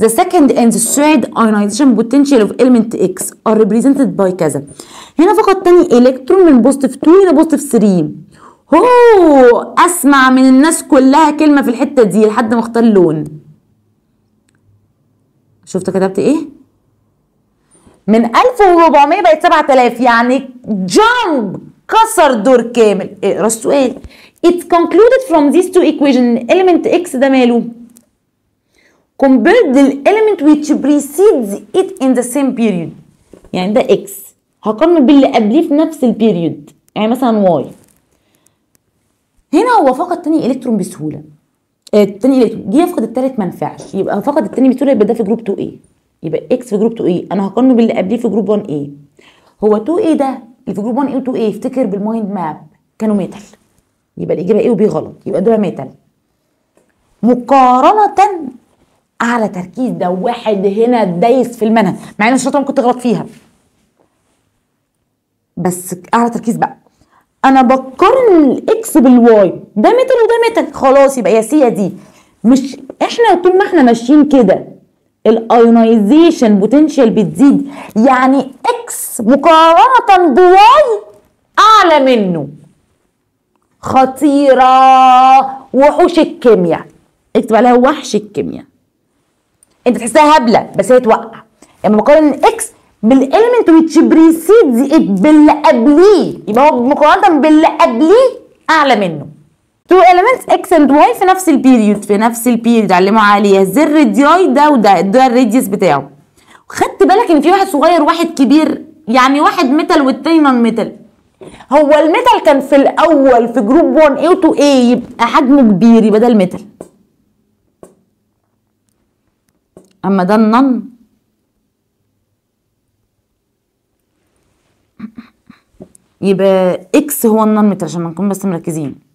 ذا سكند اند ذا ثيرد ايونايزيشن بوتنشال اوف element اكس ار ريبريزنتد باي كذا هنا فقط تاني الكترون من بوزيتيف 2 الى بوزيتيف 3 هو اسمع من الناس كلها كلمه في الحته دي لحد ما اختار لون شفت كتبت ايه من 1400 بقت 7000 يعني جامب كسر دور كامل اقرا إيه، السؤال It's concluded from these two equations element x ده ماله compared the element which precedes it in the same period يعني ده x هقارنه باللي قبليه في نفس البيريود يعني مثلا y هنا هو فقد تاني الكترون بسهوله التاني آه، الكترون جه يفقد التالت ما ينفعش يبقى فقد التاني بسهوله يبقى ده في جروب 2a يبقى اكس في جروب 2 ايه انا هقارنه باللي قبليه في جروب 1 ايه هو 2 ايه ده اللي في جروب 1 ايه و 2 ايه افتكر بالمايند ماب كانوا ميتال يبقى الاجابه ايه وبي غلط يبقى دول ميتال مقارنه اعلى تركيز ده واحد هنا دايس في المنهج مع ان الشطره ممكن تغلط فيها بس اعلى تركيز بقى انا بقارن الاكس بالواي ده ميتال وده ميتال خلاص يبقى يا سي يا دي مش احنا طول ما احنا ماشيين كده الايونيزيشن بوتنشال بتزيد يعني اكس مقارنه بواي اعلى منه خطيره وحوش الكيمياء اكتب عليها وحش الكيمياء انت تحسها هبله بس هي توقع لما بقارن الاكس بالالمنت ويتش بريسيدز ات باللي قبليه يبقى هو مقارنه باللي قبليه اعلى منه تو elements x and y في نفس البيريود في نفس البيريود علموا عليه زر دي اي ده وده ده الراديوس بتاعه خدت بالك ان في واحد صغير وواحد كبير يعني واحد ميتال والتاني نون ميتال هو الميتال كان في الاول في جروب 1 a و 2a يبقى حجمه كبير يبقى ده الميتال اما ده النون يبقى اكس هو النون ميتال عشان نكون بس مركزين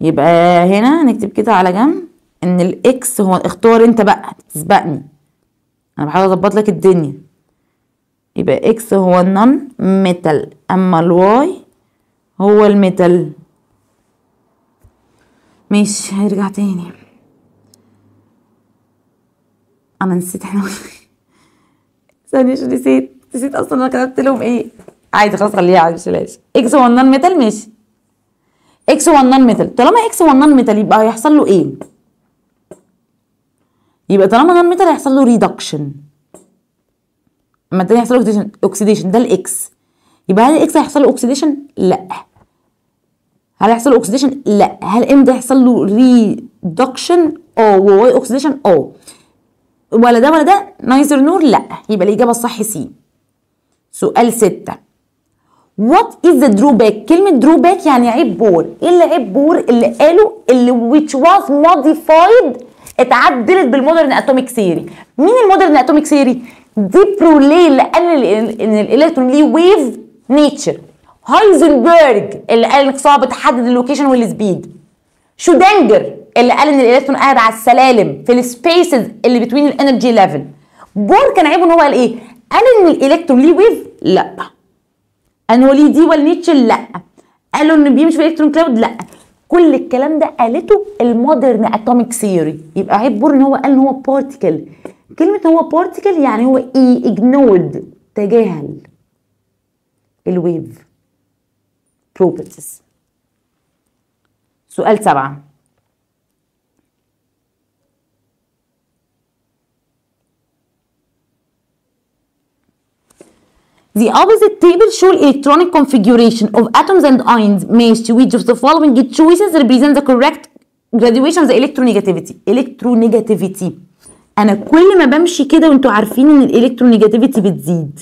يبقى هنا نكتب كده على جنب ان الاكس هو اختار انت بقى تسبقني انا بحاول اظبط لك الدنيا يبقى اكس هو النون ميتال اما الواي هو الميتال ماشي هيرجع تاني انا نسيت احنا إيه. ثانية شو نسيت نسيت اصلا انا كتبت لهم ايه عادي خلاص خليها عادي مش اكس هو النون ميتال ماشي اكس 1 نان ميتال طالما اكس 1 نان ميتال يبقى هيحصل له ايه يبقى طالما نان ميتال هيحصل له ريدكشن اما التاني هيحصل له اوكسيديشن ده الاكس يبقى هل الاكس هيحصل له اوكسيديشن لا هل هيحصل له اوكسيديشن لا هل امتى هيحصل له ريدكشن اه وواي اوكسيديشن اه ولا ده ولا ده نايزر نور لا يبقى الاجابه الصح سي سؤال 6 وات از drawback كلمه drawback يعني عيب بور ايه اللي عيب بور اللي قالوا اللي which was modified اتعدلت بالمودرن اتوميك ثيوري مين المودرن اتوميك ثيوري دي برولي اللي قال ان الالكترون ليه ويف نيتشر هايزنبرج اللي قال انك صعب تحدد اللوكيشن والسبيد شودنجر اللي قال ان الالكترون قاعد على السلالم في السبيسز اللي بتوين الانرجي ليفل بور كان عيبه ان هو قال ايه قال ان الالكترون ليه ويف لا انولي دي والنيتشل لا قالوا ان بيمشي في الكترون كلاود لا كل الكلام ده قالته المودرن اتوميك ثيوري يبقى عيب بور ان هو قال ان هو بارتيكل كلمه هو بارتيكل يعني هو اي تجاهل الويف بروبرتيز سؤال سبعه The opposite table show electronic configuration of atoms and ions matched which of the following choices represent the correct graduation of the electronegativity electronegativity انا كل ما بمشي كده وانتوا عارفين ان الالكترونيجاتيفيتي بتزيد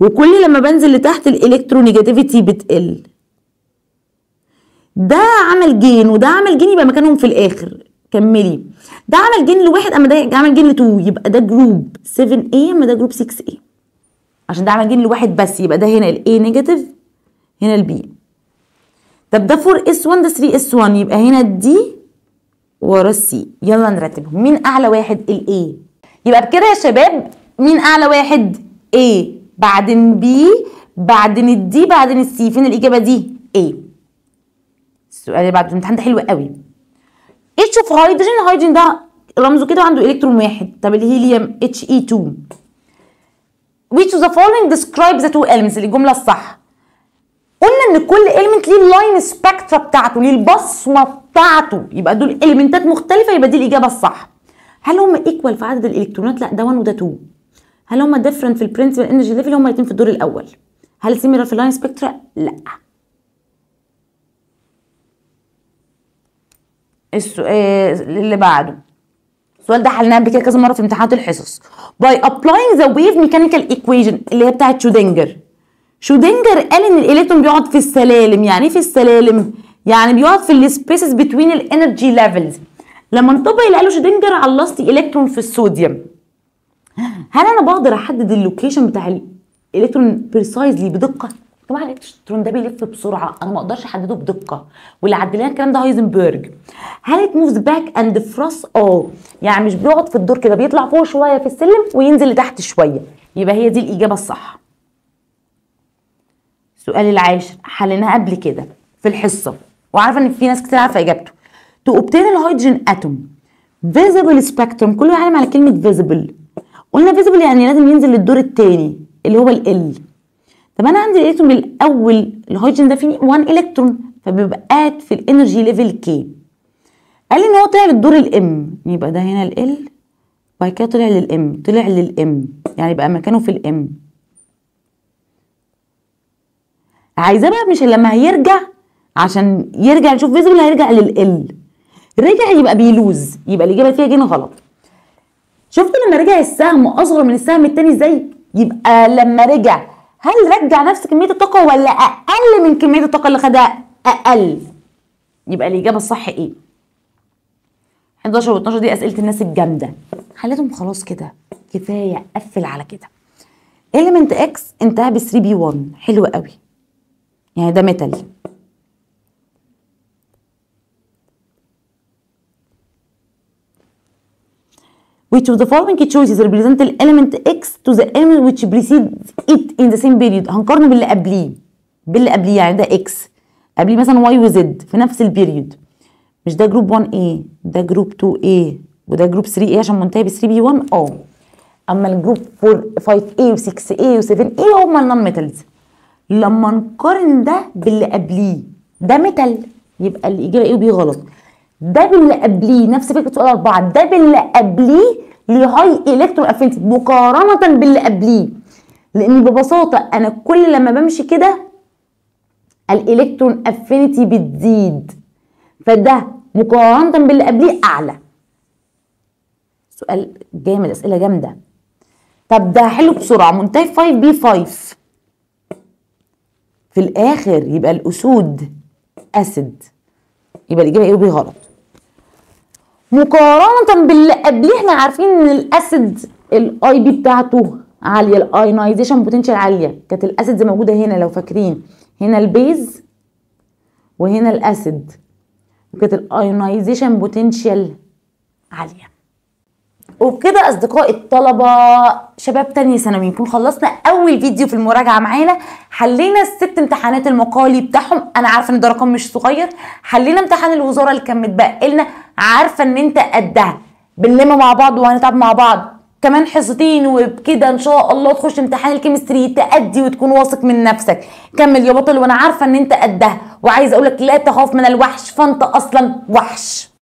وكل لما بنزل لتحت الالكترونيجاتيفيتي بتقل ده عمل جين وده عمل جين يبقى مكانهم في الاخر كملي ده عمل جين لواحد اما ده عمل جين لتو يبقى ده جروب 7A اما ده جروب 6A عشان ده عمل لواحد بس يبقى ده هنا الاي نيجاتيف هنا البي طب ده 4 s 1 ده 3 s 1 يبقى هنا الدي ورا السي يلا نرتبهم مين اعلى واحد الاي يبقى بكده يا شباب مين اعلى واحد A بعدين B بعدين الدي بعدين السي فين الاجابه دي A السؤال اللي بعد الامتحان ده حلو قوي اتش تشوف هيدروجين الهيدروجين ده رمزه كده عنده الكترون واحد طب الهيليوم اتش اي 2 which of the following describes the two elements اللي الجمله الصح قلنا ان كل element ليه اللاين سبيكترا بتاعته ليه البصمه بتاعته يبقى دول elementات مختلفه يبقى دي الاجابه الصح هل هم ايكوال في عدد الالكترونات لا ده 1 وده 2 هل هم ديفرنت في البرنسبل انرجي ليفل هم الاثنين في الدور الاول هل سيميلر في اللاين سبيكترا لا السؤال آه، اللي بعده السؤال ده حلناه قبل كده كذا مره في امتحانات الحصص باي ابلاينج ذا ويف ميكانيكال ايكويشن اللي هي بتاعت شودنجر شودنجر قال ان الالكترون بيقعد في السلالم يعني ايه في السلالم يعني بيقعد في السبيسز بتوين الانرجي ليفلز لما نطبق اللي قاله شودنجر على اللاست الكترون في الصوديوم هل انا بقدر احدد اللوكيشن بتاع الالكترون بريسايزلي بدقه يا جماعه الالكترون ده بيلف بسرعه انا ما اقدرش احدده بدقه واللي عدلنا الكلام ده هايزنبرج هل ات موفز باك اند فروس اه يعني مش بيقعد في الدور كده بيطلع فوق شويه في السلم وينزل لتحت شويه يبقى هي دي الاجابه الصح السؤال العاشر حليناه قبل كده في الحصه وعارفه ان في ناس كتير عارفه اجابته تو اوبتين الهيدروجين اتوم فيزبل سبيكتروم كله يعلم على كلمه فيزبل قلنا فيزبل يعني لازم ينزل للدور الثاني اللي هو ال طب انا عندي الالكترون الاول الهيدروجين ده فيه 1 الكترون فبيبقى قاعد في الانرجي ليفل كي قال لي ان هو طلع للدور الام يبقى ده هنا ال وبعد كده طلع للام طلع للام يعني بقى مكانه في الام عايزاه بقى مش لما هيرجع عشان يرجع نشوف فيزبل هيرجع للال رجع يبقى بيلوز يبقى الاجابه فيها جينا غلط شفت لما رجع السهم اصغر من السهم الثاني ازاي يبقى لما رجع هل رجع نفس كميه الطاقه ولا اقل من كميه الطاقه اللي خدها اقل يبقى الاجابه الصح ايه 11 و 12 دي اسئله الناس الجامده خليتهم خلاص كده كفايه قفل على كده element x انتهى ب 3 b 1 حلو قوي يعني ده ميتال which of the following choices represent the element x to the element which precedes it in the same period هنقارنه باللي قبليه باللي قبليه يعني ده x قبليه مثلا y وz في نفس البيريود مش ده جروب 1a ده جروب 2a وده جروب 3a عشان منتهي ب 3b1 اه اما الجروب 4 5a و 6a و 7a هما النون ميتالز لما نقارن ده باللي قبليه ده ميتال يبقى الاجابه ايه وبيه غلط ده باللي قبليه نفس فكره سؤال اربعه ده باللي قبليه لهاي هاي الكترون افينتي مقارنه باللي قبليه لان ببساطه انا كل لما بمشي كده الالكترون افينيتي بتزيد فده مقارنه باللي قبليه اعلى سؤال جامد اسئله جامده طب ده حلو بسرعه منتهي 5 بي 5 في الاخر يبقى الاسود اسيد يبقى الاجابه ايه وبي غلط مقارنه باللي قبليه احنا عارفين ان الاسيد الاي بي بتاعته عاليه الاينايزيشن بوتنشال عاليه كانت الاسيدز موجوده هنا لو فاكرين هنا البيز وهنا الاسيد وكانت الاينايزيشن بوتنشال عاليه وبكده اصدقائي الطلبه شباب تانية ثانوي نكون خلصنا اول فيديو في المراجعه معانا حلينا الست امتحانات المقالي بتاعهم انا عارفه ان ده رقم مش صغير حلينا امتحان الوزاره اللي كان متبقى لنا عارفه ان انت قدها بنلم مع بعض وهنتعب مع بعض كمان حصتين وبكده ان شاء الله تخش امتحان الكيمستري تأدي وتكون واثق من نفسك كمل يا بطل وانا عارفه ان انت قدها وعايزه اقولك لا تخاف من الوحش فانت اصلا وحش